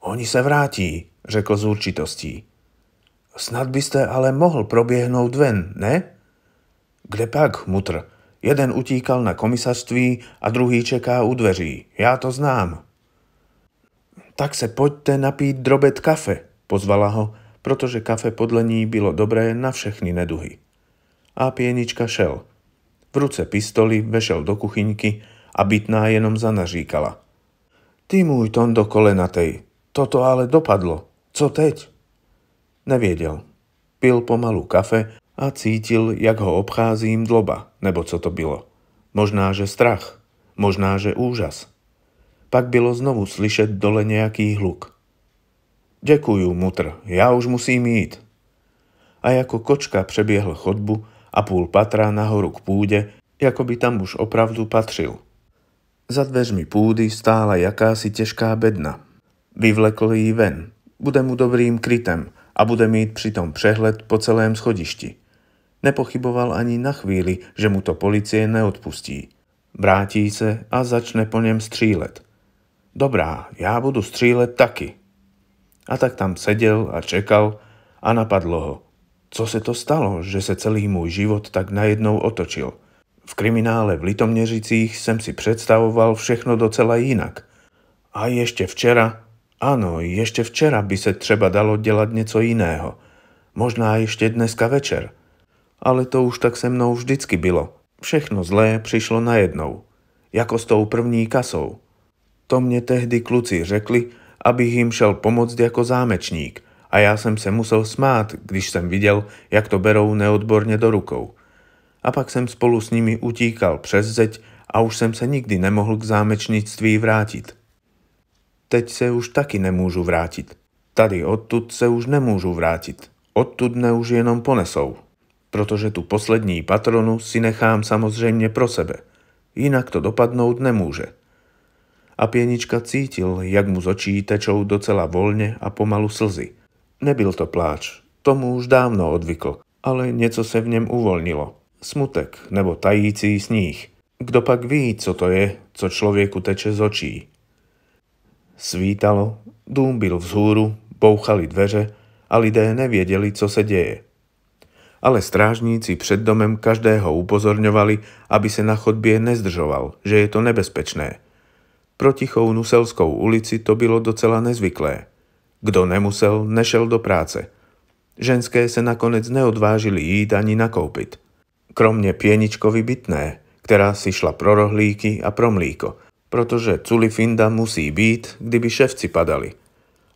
Oni se vrátí, řekl s určitostí. Snad byste ale mohl proběhnout ven, ne? Kdepak, mutr. Jeden utíkal na komisarství a druhý čeká u dveří. Já to znám. Tak se poďte napít drobet kafe, pozvala ho, protože kafe podle ní bylo dobré na všechny neduhy. A pienička šel. V ruce pistoli vešel do kuchyňky a bytná jenom zanaříkala. Ty môj ton do kolenatej, toto ale dopadlo. Co teď? Neviedel. Pil pomalu kafe a cítil, jak ho obchází im dloba, nebo co to bylo. Možná, že strach, možná, že úžas. Pak bylo znovu slyšet dole nejaký hluk. Ďakujú, mutr, ja už musím ísť. A ako kočka prebiehl chodbu a púl patrá nahoru k púde, ako by tam už opravdu patril. Za dveřmi púdy stála jakási težká bedna. Vyvlekl jí ven. Bude mu dobrým krytem a bude mít přitom prehled po celém schodišti. Nepochyboval ani na chvíli, že mu to policie neodpustí. Vrátí se a začne po něm střílet. Dobrá, já budu střílet taky. A tak tam seděl a čekal a napadlo ho. Co se to stalo, že se celý můj život tak najednou otočil? V kriminále v Litoměřicích jsem si představoval všechno docela jinak. A ještě včera, ano, ještě včera by se třeba dalo dělat něco jiného. Možná ještě dneska večer – ale to už tak se mnou vždycky bylo. Všechno zlé přišlo najednou, jako s tou první kasou. To mě tehdy kluci řekli, abych jim šel pomoct jako zámečník a ja jsem se musel smát, když jsem viděl, jak to berou neodborne do rukou. A pak jsem spolu s nimi utíkal přes zeď a už jsem se nikdy nemohl k zámečnictví vrátit. Teď se už taky nemůžu vrátit. Tady odtud se už nemůžu vrátit. Odtud ne už jenom ponesou. Protože tu poslední patronu si nechám samozřejmě pro sebe. Jinak to dopadnout nemůže. A pienička cítil, jak mu z očí tečou docela voľne a pomalu slzy. Nebyl to pláč, tomu už dávno odvykl, ale něco se v něm uvolnilo. Smutek nebo tající sníh. Kdo pak ví, co to je, co člověku teče z očí? Svítalo, dům byl vzhůru, bouchali dveře a lidé nevěděli, co se děje ale strážníci pred domem každého upozorňovali, aby sa na chodbie nezdržoval, že je to nebezpečné. Protichou Nuselskou ulici to bylo docela nezvyklé. kto nemusel, nešel do práce. Ženské sa nakonec neodvážili jít ani nakoupit. Kromne pieničkovi bytné, ktorá si šla pro rohlíky a pro mlíko, protože culifinda musí být, kdyby ševci padali.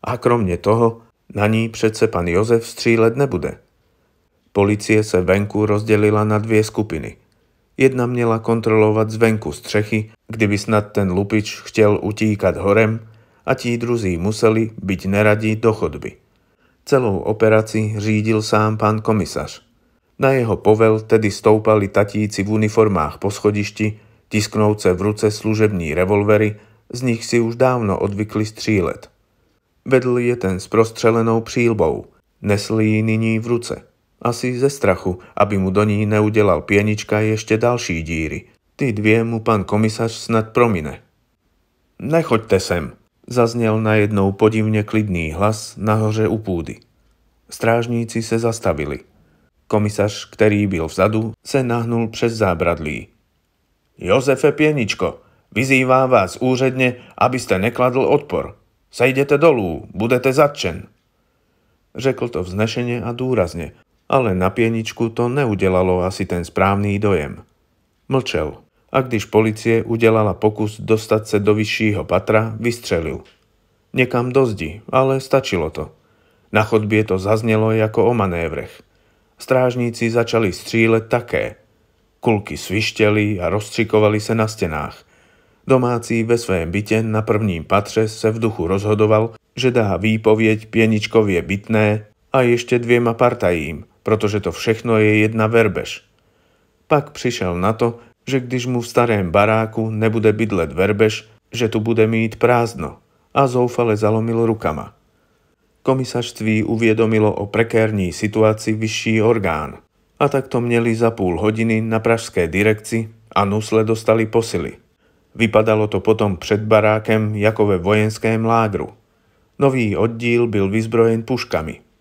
A kromne toho, na ní přece pan Jozef střílet nebude. Polície se venku rozdelila na dvie skupiny. Jedna měla kontrolovať zvenku střechy, kdyby snad ten lupič chtěl utíkat horem a ti druzí museli byť neradí do chodby. Celou operaci řídil sám pán komisař. Na jeho povel tedy stoupali tatíci v uniformách po schodišti, tisknouce v ruce služební revolvery, z nich si už dávno odvykli střílet. Vedl je ten s prostřelenou přílbou, nesl ji nyní v ruce – asi ze strachu, aby mu do ní neudelal pienička ešte ďalší díry. Ty dvie mu pán komisár snad promine. Nechoďte sem, zaznel najednou podivne klidný hlas nahoře u púdy. Strážníci se zastavili. Komisař, ktorý byl vzadu, se nahnul přes zábradlí. Jozefe Pieničko, vyzývá vás úředne, aby ste nekladl odpor. Sejdete dolú, budete zatčen. Řekl to vznešene a dôrazne, ale na pieničku to neudelalo asi ten správny dojem. Mlčel a když policie udelala pokus dostať sa do vyššího patra, vystrelil. Niekam do zdi, ale stačilo to. Na chodbie to zaznelo ako o manévrech. Strážníci začali stříleť také. Kulky svišteli a rozstřikovali sa na stenách. Domáci ve svém byte na prvním patře se v duchu rozhodoval, že dá výpovieť pieničkovie bytné a ešte dviema partajím, protože to všechno je jedna verbež. Pak přišel na to, že když mu v starém baráku nebude bydlet verbež, že tu bude mít prázdno a zoufale zalomil rukama. Komisařství uviedomilo o prekérní situácii vyšší orgán a takto mieli za púl hodiny na pražské direkci a nusle dostali posily. Vypadalo to potom pred barákem ako ve vojenském lágru. Nový oddíl byl vyzbrojen puškami –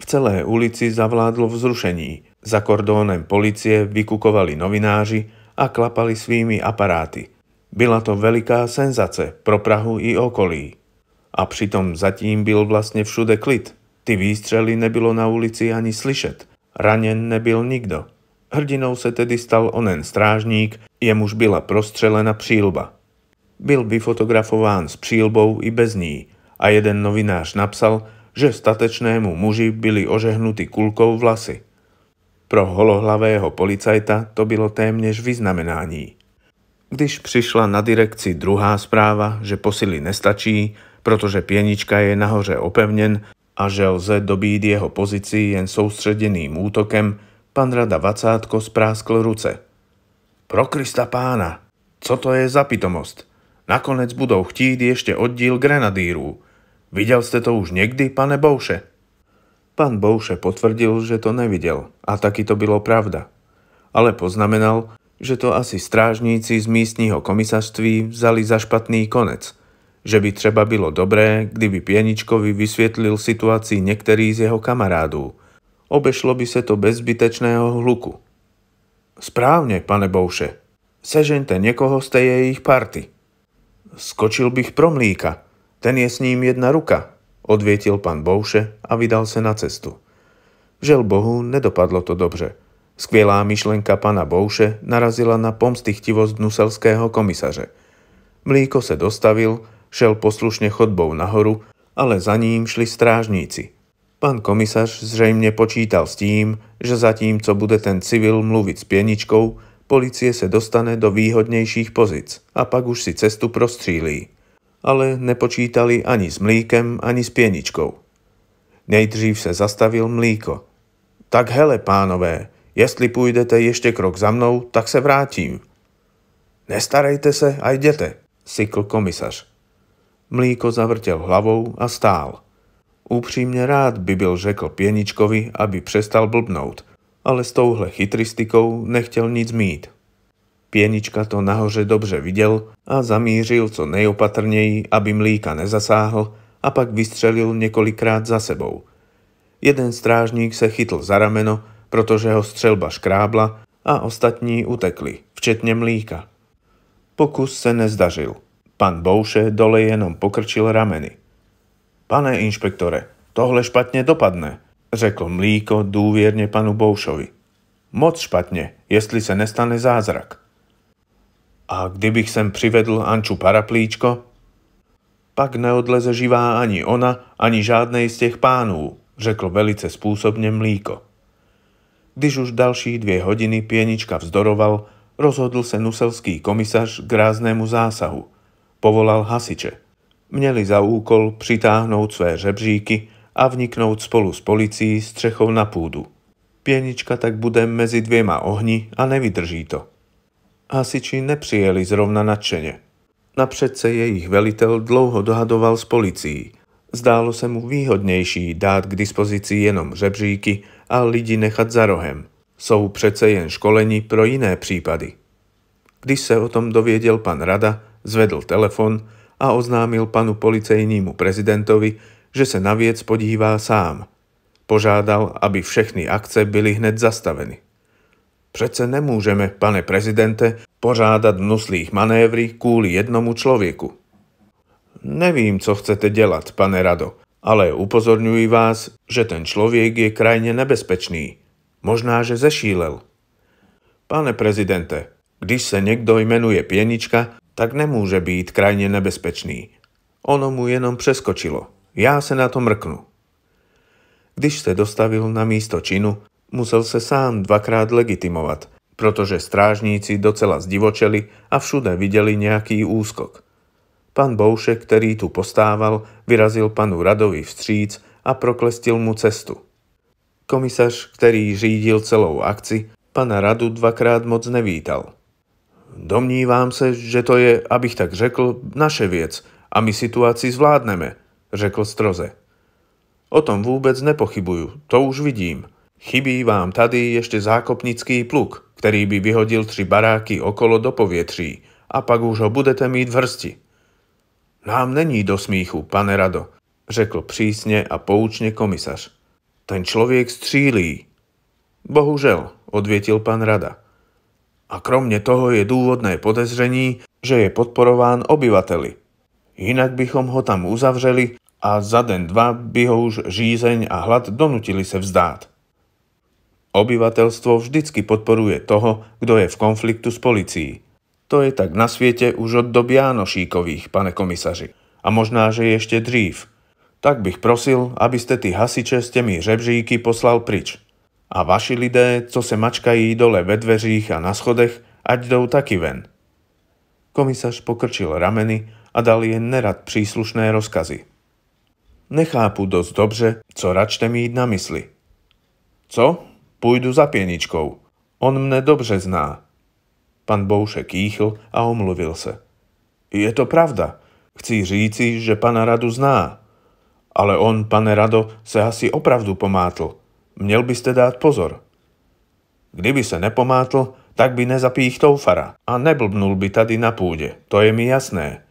v celé ulici zavládlo vzrušení. Za kordónem policie vykukovali novináři a klapali svými aparáty. Byla to veľká senzace pro Prahu i okolí. A přitom zatím byl vlastne všude klid. Ty výstřely nebylo na ulici ani slyšet. Ranen nebyl nikdo. Hrdinou se tedy stal onen strážník, jemuž byla prostřelena přílba. Byl vyfotografován s přílbou i bez ní a jeden novinář napsal, že statečnému muži byli ožehnutí kulkou vlasy. Pro holohlavého policajta to bylo téměř vyznamenání. Když přišla na direkci druhá správa, že posily nestačí, protože pienička je nahoře opevnen a že lze dobít jeho pozícii jen soustředeným útokem, pan Rada Vacátko spráskl ruce. Pro Krista pána, co to je za pitomost? Nakonec budou chtít ešte oddiel grenadíru. Videl ste to už niekdy, pane Bouše? Pán Bouše potvrdil, že to nevidel a taky to bylo pravda. Ale poznamenal, že to asi strážníci z místního komisarství vzali za špatný konec, že by třeba bylo dobré, kdyby Pieničkovi vysvietlil situácii niektorý z jeho kamarádov. Obešlo by se to bez zbytečného hluku. Správne, pane Bouše. Sežeňte niekoho z tej jejich party. Skočil bych pro mlíka, ten je s ním jedna ruka, odvietil pán Bouše a vydal sa na cestu. Žel Bohu, nedopadlo to dobře. Skvelá myšlenka pana Bouše narazila na pomstichtivosť nuselského komisaře. Mlíko sa dostavil, šel poslušne chodbou nahoru, ale za ním šli strážníci. Pán komisař zrejme počítal s tím, že zatímco bude ten civil mluviť s pieničkou, policie sa dostane do výhodnejších pozic a pak už si cestu prostřílí ale nepočítali ani s mlíkem, ani s pieničkou. Nejdřív se zastavil mlíko. Tak hele, pánové, jestli půjdete ještě krok za mnou, tak se vrátím. Nestarejte se a jděte, sykl komisař. Mlíko zavrtel hlavou a stál. Úpřímne rád by byl řekl pieničkovi, aby přestal blbnout, ale s touhle chytristikou nechtěl nic mít. Pienička to nahoře dobře videl a zamířil co nejopatrněji, aby mlíka nezasáhl a pak vystřelil několikrát za sebou. Jeden strážník se chytl za rameno, protože ho střelba škrábla a ostatní utekli, včetne mlíka. Pokus se nezdařil. Pan Bouše dole jenom pokrčil rameny. Pane inšpektore, tohle špatne dopadne, řekl mlíko důvierne panu Boušovi. Moc špatne, jestli se nestane zázrak. A kdybych sem přivedl Anču paraplíčko? Pak neodleze živá ani ona, ani žádnej z těch pánů, řekl velice spôsobne mlíko. Když už další dvě hodiny pienička vzdoroval, rozhodl se nuselský komisař k ráznému zásahu. Povolal hasiče. Měli za úkol přitáhnout své žebříky a vniknout spolu s policií střechou na púdu. Pienička tak bude mezi dvěma ohni a nevydrží to hasiči nepřijeli zrovna nadšene. Napřed se jejich velitel dlouho dohadoval s policií. Zdálo se mu výhodnější dát k dispozici jenom žebříky a lidi nechat za rohem. Jsou přece jen školení pro iné případy. Když se o tom dověděl pan Rada, zvedl telefon a oznámil panu policejnímu prezidentovi, že se na viec podívá sám. Požádal, aby všechny akce byly hned zastaveny. Přece nemôžeme pane prezidente, pořádat nuslých manévry kvôli jednomu človeku. Nevím, co chcete dělat, pane Rado, ale upozorňuji vás, že ten človek je krajne nebezpečný. Možná, že zešílel. Pane prezidente, když se niekto jmenuje Pienička, tak nemôže být krajne nebezpečný. Ono mu jenom přeskočilo. Ja sa na to mrknu. Když se dostavil na místo činu, Musel sa sám dvakrát legitimovať, pretože strážníci docela zdivočeli a všude videli nejaký úskok. Pán Boušek, ktorý tu postával, vyrazil panu Radovi vstříc a proklestil mu cestu. Komisař, ktorý řídil celou akci, pana Radu dvakrát moc nevítal. Domnívám se, že to je, abych tak řekl, naše viec a my situáci zvládneme, řekl Stroze. O tom vôbec nepochybujú, to už vidím, Chybí vám tady ešte zákopnický pluk, ktorý by vyhodil tri baráky okolo do povietří a pak už ho budete mít v hrsti. Nám není do smíchu, pane Rado, řekl přísne a poučne komisař. Ten človek střílí. Bohužel, odvietil pán Rada. A kromne toho je dôvodné podezření, že je podporován obyvateli. Inak bychom ho tam uzavřeli a za den dva by ho už žízeň a hlad donutili se vzdát. Obyvateľstvo vždycky podporuje toho, kto je v konfliktu s policií. To je tak na svete už od doby Jánošíkových, pane komisaři. A možná, že ešte dřív. Tak bych prosil, aby ste tí hasiče s temi žebříky poslal prič. A vaši lidé, co se mačkají dole ve dveřích a na schodech, ať jdou taky ven. Komisař pokrčil rameny a dal jen nerad príslušné rozkazy. Nechápu dosť dobře, co račte mi na mysli. Co? Pôjdu za pieničkou. On mne dobře zná. Pan Bouše kýchl a omluvil se. Je to pravda. Chci říci, že pana Radu zná. Ale on, pane Rado, se asi opravdu pomátl. Měl ste dát pozor. Kdyby se nepomátl, tak by nezapíchtol toufara a neblbnul by tady na púde, to je mi jasné.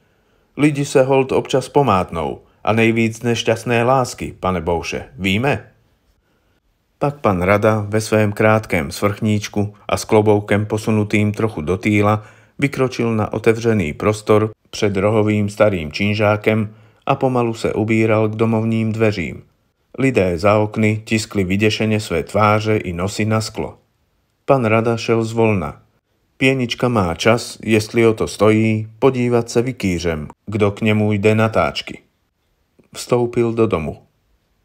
Lidi se hold občas pomátnou a nejvíc nešťastné lásky, pane Bouše, víme? Pak pán Rada ve svém krátkém svrchníčku a s kloboukem posunutým trochu do týla vykročil na otevřený prostor pred rohovým starým činžákem a pomalu se ubíral k domovním dveřím. Lidé za okny tiskli vydešene své tváře i nosy na sklo. Pan Rada šel zvolna. Pienička má čas, jestli o to stojí, podívat se vykýřem, kdo k nemu jde natáčky. Vstoupil do domu.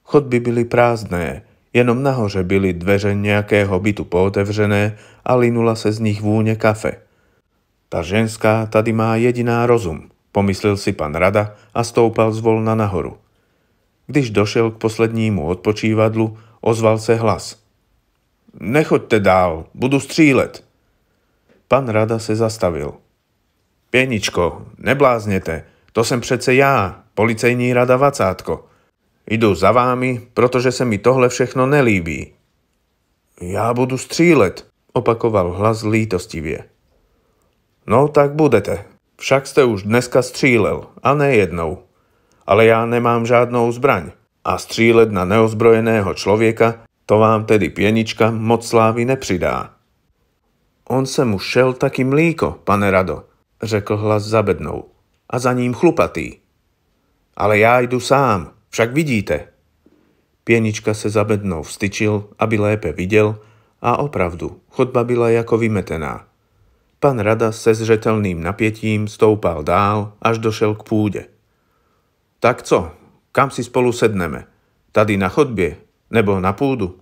Chodby byly prázdné, Jenom nahoře byly dveře nějakého bytu pootevřené a linula se z nich vůně kafe. Ta ženská tady má jediná rozum, pomyslel si pan Rada a stoupal zvolna nahoru. Když došel k poslednímu odpočívadlu, ozval se hlas. Nechoďte dál, budu střílet. Pan Rada se zastavil. Pieničko, nebláznete, to jsem přece já, policejní rada Vacátko. Idú za vámi, protože sa mi tohle všechno nelíbí. Ja budu střílet, opakoval hlas lítostivie. No tak budete. Však ste už dneska střílel, a ne jednou. Ale ja nemám žádnou zbraň. A střílet na neozbrojeného človeka, to vám tedy pienička moc slávy nepřidá. On sa mu šel taký mlíko, pane Rado, řekl hlas zabednou. A za ním chlupatý. Ale ja idu sám, však vidíte. Pienička se zabednou vstyčil, aby lépe videl, a opravdu, chodba byla jako vymetená. Pan Rada se zřetelným napietím stoupal dál, až došel k púde. Tak co, kam si spolu sedneme? Tady na chodbie? Nebo na púdu.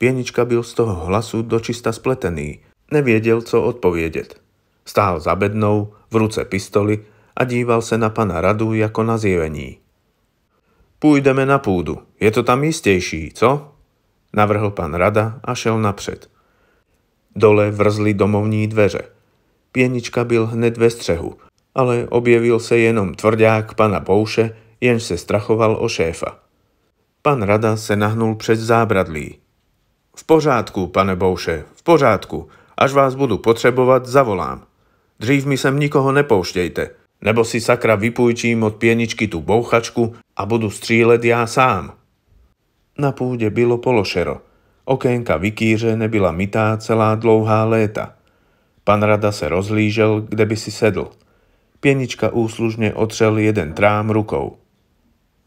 Pienička byl z toho hlasu dočista spletený, neviedel, co odpovědět. Stál za bednou, v ruce pistoli a díval se na pana Radu jako na zjevení. Pújdeme na púdu, je to tam jistější, co? Navrhl pan Rada a šel napřed. Dole vrzly domovní dveře. Pienička byl hned ve střehu, ale objevil se jenom tvrdák pana Bouše, jenž se strachoval o šéfa. Pan Rada se nahnul před zábradlí. V pořádku, pane Bouše, v pořádku. Až vás budu potřebovat, zavolám. Dřív mi sem nikoho nepouštějte. Nebo si sakra vypújčím od pieničky tú bouchačku a budú stříleť ja sám. Na púde bylo pološero. Okénka vykýřené nebyla mytá celá dlouhá léta. Pan Rada se rozlížel, kde by si sedl. Pienička úslužne otřel jeden trám rukou.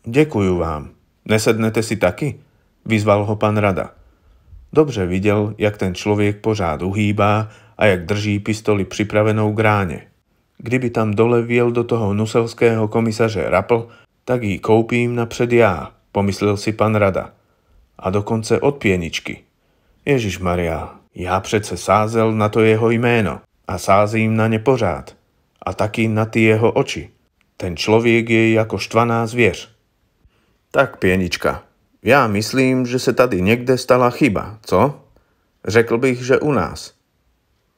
Ďakujú vám. Nesednete si taky? Vyzval ho pan Rada. Dobře videl, jak ten človek pořád uhýbá a jak drží pistoli pripravenou gráne. Kdyby tam dole viel do toho nuselského komisaře Rapl, tak ji koupím napřed já, pomyslel si pan Rada. A dokonce od pieničky. Ježiš Maria, ja přece sázel na to jeho jméno a sázím na ne pořád. A taky na ty jeho oči. Ten človek je ako štvaná zvier. Tak, pienička, ja myslím, že se tady niekde stala chyba, co? Řekl bych, že u nás.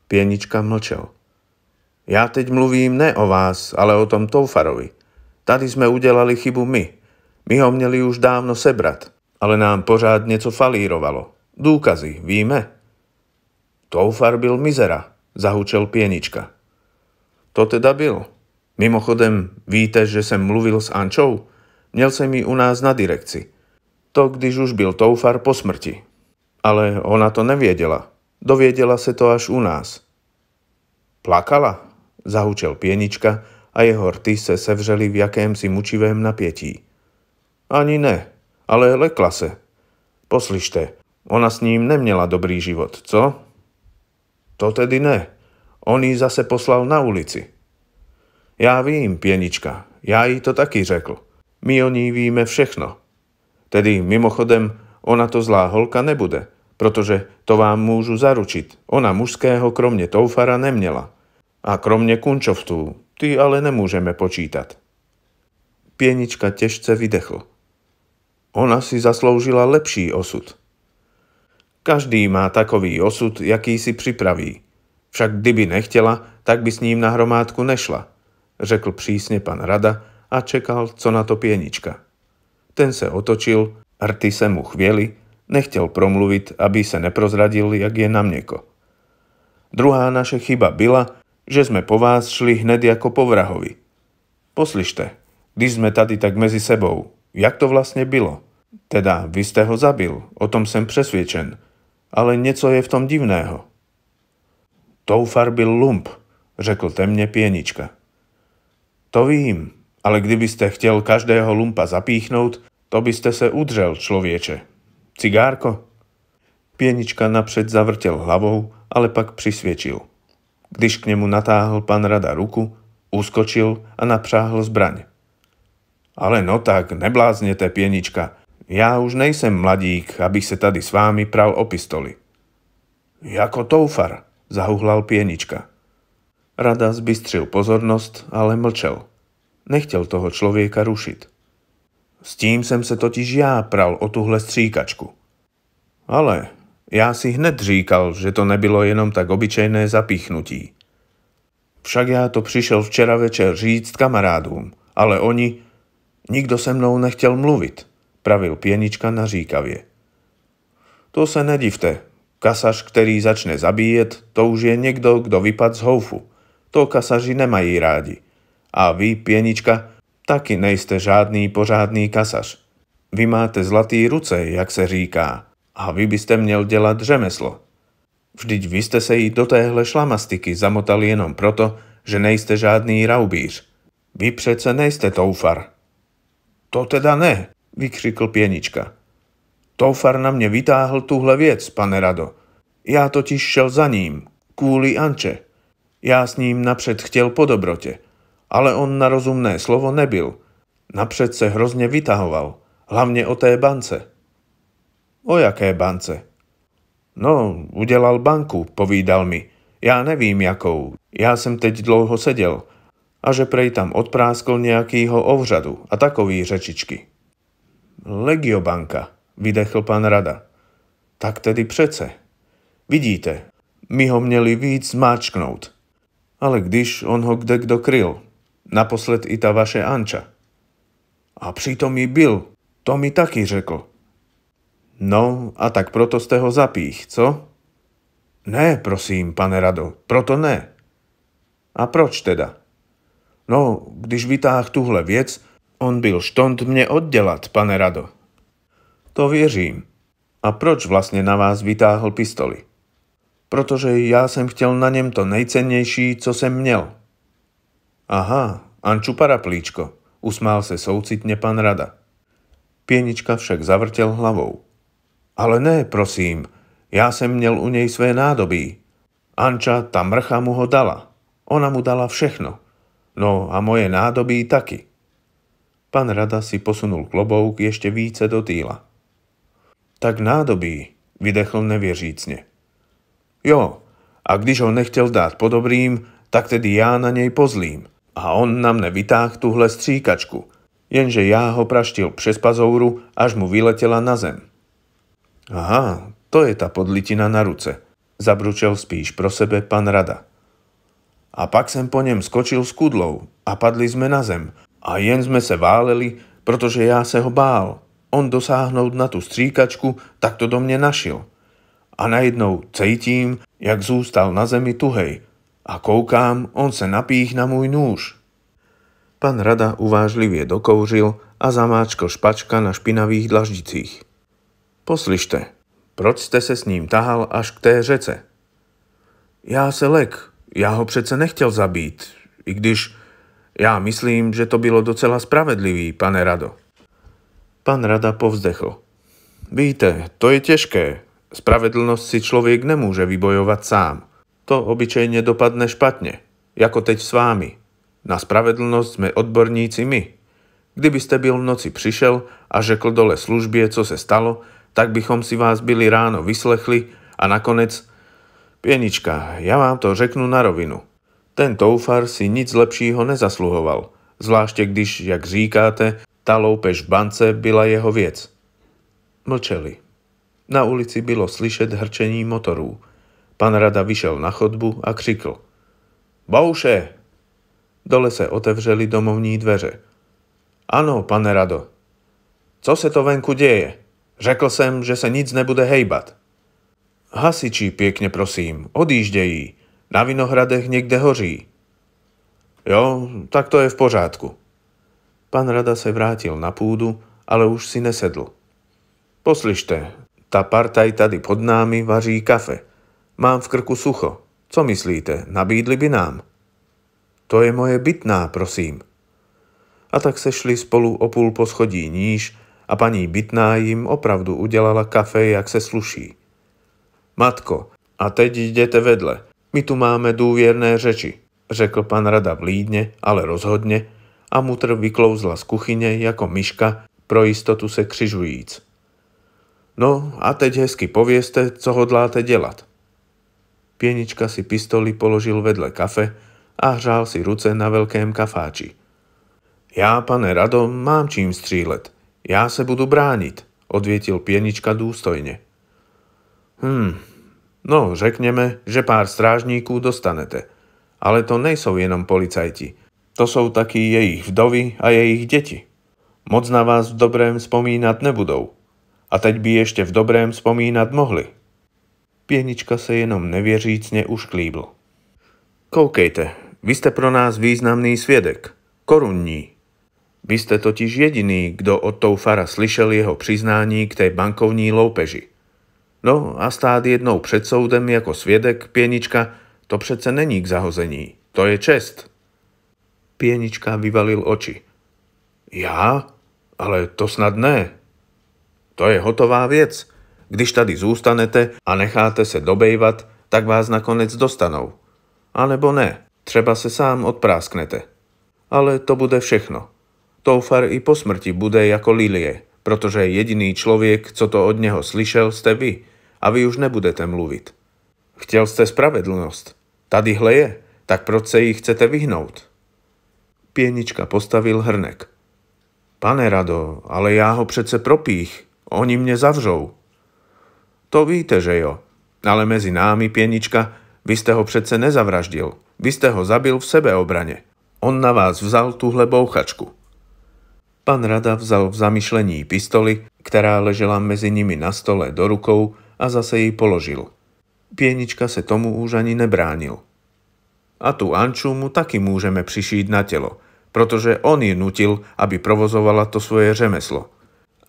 Pienička mlčel. Ja teď mluvím ne o vás, ale o tom Toufarovi. Tady sme udelali chybu my. My ho měli už dávno sebrat, ale nám pořád něco falírovalo. Dôkazy, víme? Toufar byl mizera, zahučel pienička. To teda byl. Mimochodem, víte, že jsem mluvil s Ančou? Měl jsem ji u nás na direkci. To, když už byl Toufar po smrti. Ale ona to neviedela. Doviedela se to až u nás. Plakala, Zahučel pienička a jeho rty se sevřeli v jakémsi mučivém napětí. Ani ne, ale lekla se. Poslyšte, ona s ním neměla dobrý život, co? To tedy ne. On ji zase poslal na ulici. Já vím, pienička, já jí to taky řekl. My o ní víme všechno. Tedy mimochodem, ona to zlá holka nebude, protože to vám môžu zaručiť. Ona mužského kromne toufara nemela. A kromne kunčovtú, ty ale nemôžeme počítať. Pienička težce vydechl. Ona si zasloužila lepší osud. Každý má takový osud, jaký si pripraví, Však kdyby nechtela, tak by s ním na hromádku nešla, řekl přísne pan Rada a čekal, co na to pienička. Ten se otočil, rty se mu chvieli, nechtel promluviť, aby se neprozradil, jak je na mneko. Druhá naše chyba byla, že sme po vás šli hned ako po vrahovi. Poslište, kdy sme tady tak mezi sebou, jak to vlastne bylo? Teda, vy ste ho zabil, o tom som presviečen, ale nieco je v tom divného. Toufar byl lump, řekl temne pienička. To vím, ale kdyby ste chtěl každého lumpa zapíchnout, to by ste se udřel, človieče. Cigárko? Pienička napřed zavrtel hlavou, ale pak prisviečil. Když k němu natáhl pan rada ruku, uskočil a napřáhl zbraň. Ale no tak, nebláznete, pienička. Ja už nejsem mladík, abych se tady s vámi pral o pistoli. Jako toufar, zahuhlal pienička. Rada zbystřil pozornosť ale mlčel. nechtel toho človeka rušiť. S tím sem se totiž ja pral o tuhle stříkačku. Ale ja si hned říkal, že to nebylo jenom tak obyčejné zapichnutí. Však ja to přišel včera večer říct kamarádům, ale oni... nikto se mnou nechtěl mluvit, pravil na říkavie. To se nedivte. kasaž, ktorý začne zabíjet, to už je niekto, kdo vypad z houfu. To kasaři nemají rádi. A vy, pienička, taky nejste žádný pořádný kasaž. Vy máte zlatý ruce, jak se říká a vy by ste měl dělat řemeslo. Vždyť vy ste sa i do téhle šlamastiky zamotali jenom proto, že nejste žádný raubíř. Vy přece nejste toufar. To teda ne, vykřikl pěnička. Toufar na mě vytáhl tuhle věc, pane Rado. Já totiž šel za ním, kvůli Anče. Já s ním napřed chtěl po dobrotě, ale on na rozumné slovo nebyl. Napřed se hrozně vytahoval, hlavně o té bance. O jaké bance? No, udelal banku, povídal mi. Ja nevím jakou. Ja som teď dlouho sedel. A že prej tam odpráskol nejakýho ovřadu a takový řečičky. Legiobanka, vydechl pán Rada. Tak tedy přece. Vidíte, my ho měli víc zmáčknout. Ale když on ho kde kdo kryl, naposled i ta vaše Anča. A přitom i byl, to mi taky řekl. No, a tak proto ste ho zapích, co? Ne, prosím, pane Rado, proto ne. A proč teda? No, když vytáh tuhle věc, on byl štont mne oddelať, pane Rado. To věřím. A proč vlastne na vás vytáhl pistoli? Protože ja som chtěl na nem to nejcennejší, co jsem měl. Aha, Anču paraplíčko, usmál se soucitne pan Rada. Pienička však zavrtel hlavou. Ale ne, prosím, ja sem měl u nej své nádoby. Anča, ta mrcha mu ho dala. Ona mu dala všechno. No a moje nádobí taky. Pan Rada si posunul klobouk ešte více do týla. Tak nádobí, vydechl nevieřícne. Jo, a když ho nechtěl dát podobrým, tak tedy já na něj pozlím. A on na mne vytáh tuhle stříkačku, jenže já ho praštil přes pazouru, až mu vyletela na zem. Aha, to je tá podlitina na ruce, zabručel spíš pro sebe pán Rada. A pak sem po nem skočil s kudlou a padli sme na zem a jen sme se váleli, protože ja se ho bál. On dosáhnout na tú stříkačku, tak to do mne našil. A najednou cejtím, jak zústal na zemi tuhej. A koukám, on se napích na môj núž. Pán Rada uvážlivie dokoužil a zamáčkol špačka na špinavých dlaždicích. Poslyšte, proč jste se s ním tahal až k té řece? Já se lek, já ho přece nechtěl zabít, i když já myslím, že to bylo docela spravedlivý, pane Rado. Pan Rada povzdechl. Víte, to je těžké. Spravedlnost si člověk nemůže vybojovat sám. To obyčejně dopadne špatně, jako teď s vámi. Na spravedlnost jsme odborníci my. Kdybyste byl v noci přišel a řekl dole službě, co se stalo, tak bychom si vás byli ráno vyslechli a nakonec? Pienička, ja vám to řeknu na rovinu. Ten toufar si nic lepšího nezasluhoval, zvláště když, jak říkáte, ta loupež v bance byla jeho věc. Mlčeli. Na ulici bylo slyšet hrčení motorů. Pan Rada vyšel na chodbu a křikl. Bouše! Dole se otevřeli domovní dveře. Ano, pane Rado. Co se to venku děje? Řekl jsem, že se nic nebude hejbat. Hasiči, pěkně prosím, odjíždějí. Na Vinohradech někde hoří. Jo, tak to je v pořádku. Pán Rada se vrátil na půdu, ale už si nesedl. Poslyšte, tá partaj tady pod námi vaří kafe. Mám v krku sucho. Co myslíte, nabídli by nám? To je moje bytná, prosím. A tak se šli spolu o půl poschodí níž, a paní Bytná jim opravdu udělala kafe, jak se sluší. Matko, a teď idete vedle. My tu máme důvěrné řeči, řekl pan Rada vlídne, ale rozhodne a mutr vyklouzla z kuchyne ako myška, pro istotu se křižujíc. No a teď hezky povieste, co hodláte delať. Pienička si pistoli položil vedle kafe a hřál si ruce na veľkém kafáči. Ja, pane Rado, mám čím střílet – ja sa budu brániť, odvietil pienička dôstojne. Hm, no, řekneme, že pár strážníků dostanete. Ale to nejsou jenom policajti. To sú takí jejich vdovy a jejich deti. Moc na vás v dobrém spomínať nebudou. A teď by ešte v dobrém spomínať mohli. Pienička sa jenom nevieřícne ušklíbl. Koukejte, vy ste pro nás významný sviedek. Korunní. Vy ste totiž jediný, kto od fara slyšel jeho přiznání k tej bankovní loupeži. No a stát jednou před soudem ako sviedek, pienička to přece není k zahození. To je čest. Pienička vyvalil oči. Ja, Ale to snad ne. To je hotová věc. Když tady zůstanete a necháte se dobejvat, tak vás nakonec dostanou. Alebo ne, třeba se sám odprásknete. Ale to bude všechno. Toufar i po smrti bude ako lilie, protože jediný človek, co to od neho slyšel, ste vy a vy už nebudete mluvit. Chtěl spravedlnosť spravedlnost. Tadyhle je, tak proč se jí chcete vyhnout? Pienička postavil hrnek. Pane Rado, ale ja ho přece propích. Oni mě zavřou. To víte, že jo. Ale mezi námi, Pienička, vy ste ho přece nezavraždil. Vy ste ho zabil v sebeobrane. On na vás vzal tuhle bouchačku. Pán Rada vzal v zamyšlení pistoli, ktorá ležela mezi nimi na stole do rukou a zase jej položil. Pienička se tomu už ani nebránil. A tu Anču mu taky môžeme prišiť na telo, protože on je nutil, aby provozovala to svoje řemeslo.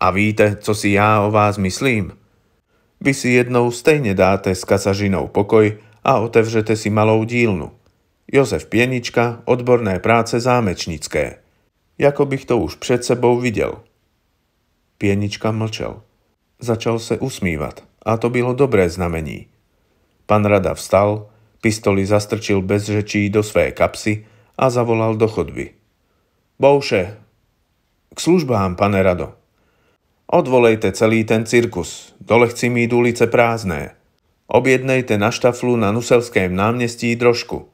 A víte, co si ja o vás myslím? Vy si jednou stejne dáte s kasažinou pokoj a otevřete si malou dílnu. Jozef Pienička, odborné práce zámečnické ako bych to už před sebou videl. Pienička mlčel. Začal se usmívat a to bylo dobré znamení. Pan Rada vstal, pistoli zastrčil bez řečí do své kapsy a zavolal do chodby. Bouše, k službám, pane Rado. Odvolejte celý ten cirkus, dole chci mít ulice prázdné. Objednejte na štaflu na Nuselském náměstí drožku.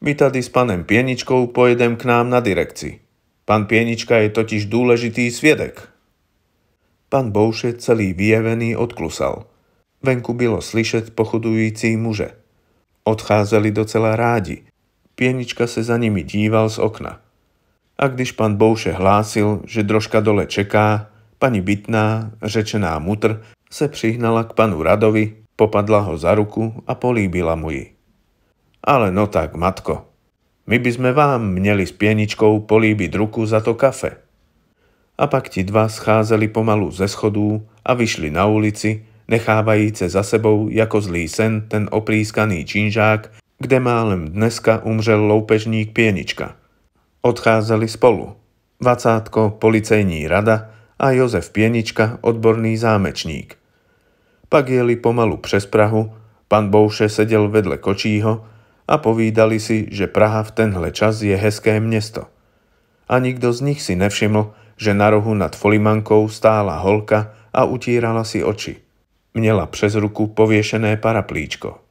My tady s panem Pieničkou pojedem k nám na direkci. Pán Pienička je totiž dôležitý sviedek. Pán Bouše celý vyjevený odklusal. Venku bylo slyšet pochodujúci muže. Odcházeli docela rádi. Pienička se za nimi díval z okna. A když pán Bouše hlásil, že drožka dole čeká, pani Bytná, řečená mutr, se přihnala k panu Radovi, popadla ho za ruku a políbila mu ji. Ale no tak, matko, my by sme vám mneli s pieničkou políbiť ruku za to kafe. A pak ti dva scházeli pomalu ze schodů a vyšli na ulici, nechávajíce za sebou jako zlý sen ten oprískaný činžák, kde málem dneska umřel loupežník Pienička. Odcházeli spolu. Vacátko, policejní rada a Jozef Pienička, odborný zámečník. Pak jeli pomalu přes Prahu, pan Bouše sedel vedle kočího a povídali si, že Praha v tenhle čas je hezké mesto. A nikto z nich si nevšiml, že na rohu nad folimankou stála holka a utírala si oči. Měla přes ruku pověšené paraplíčko.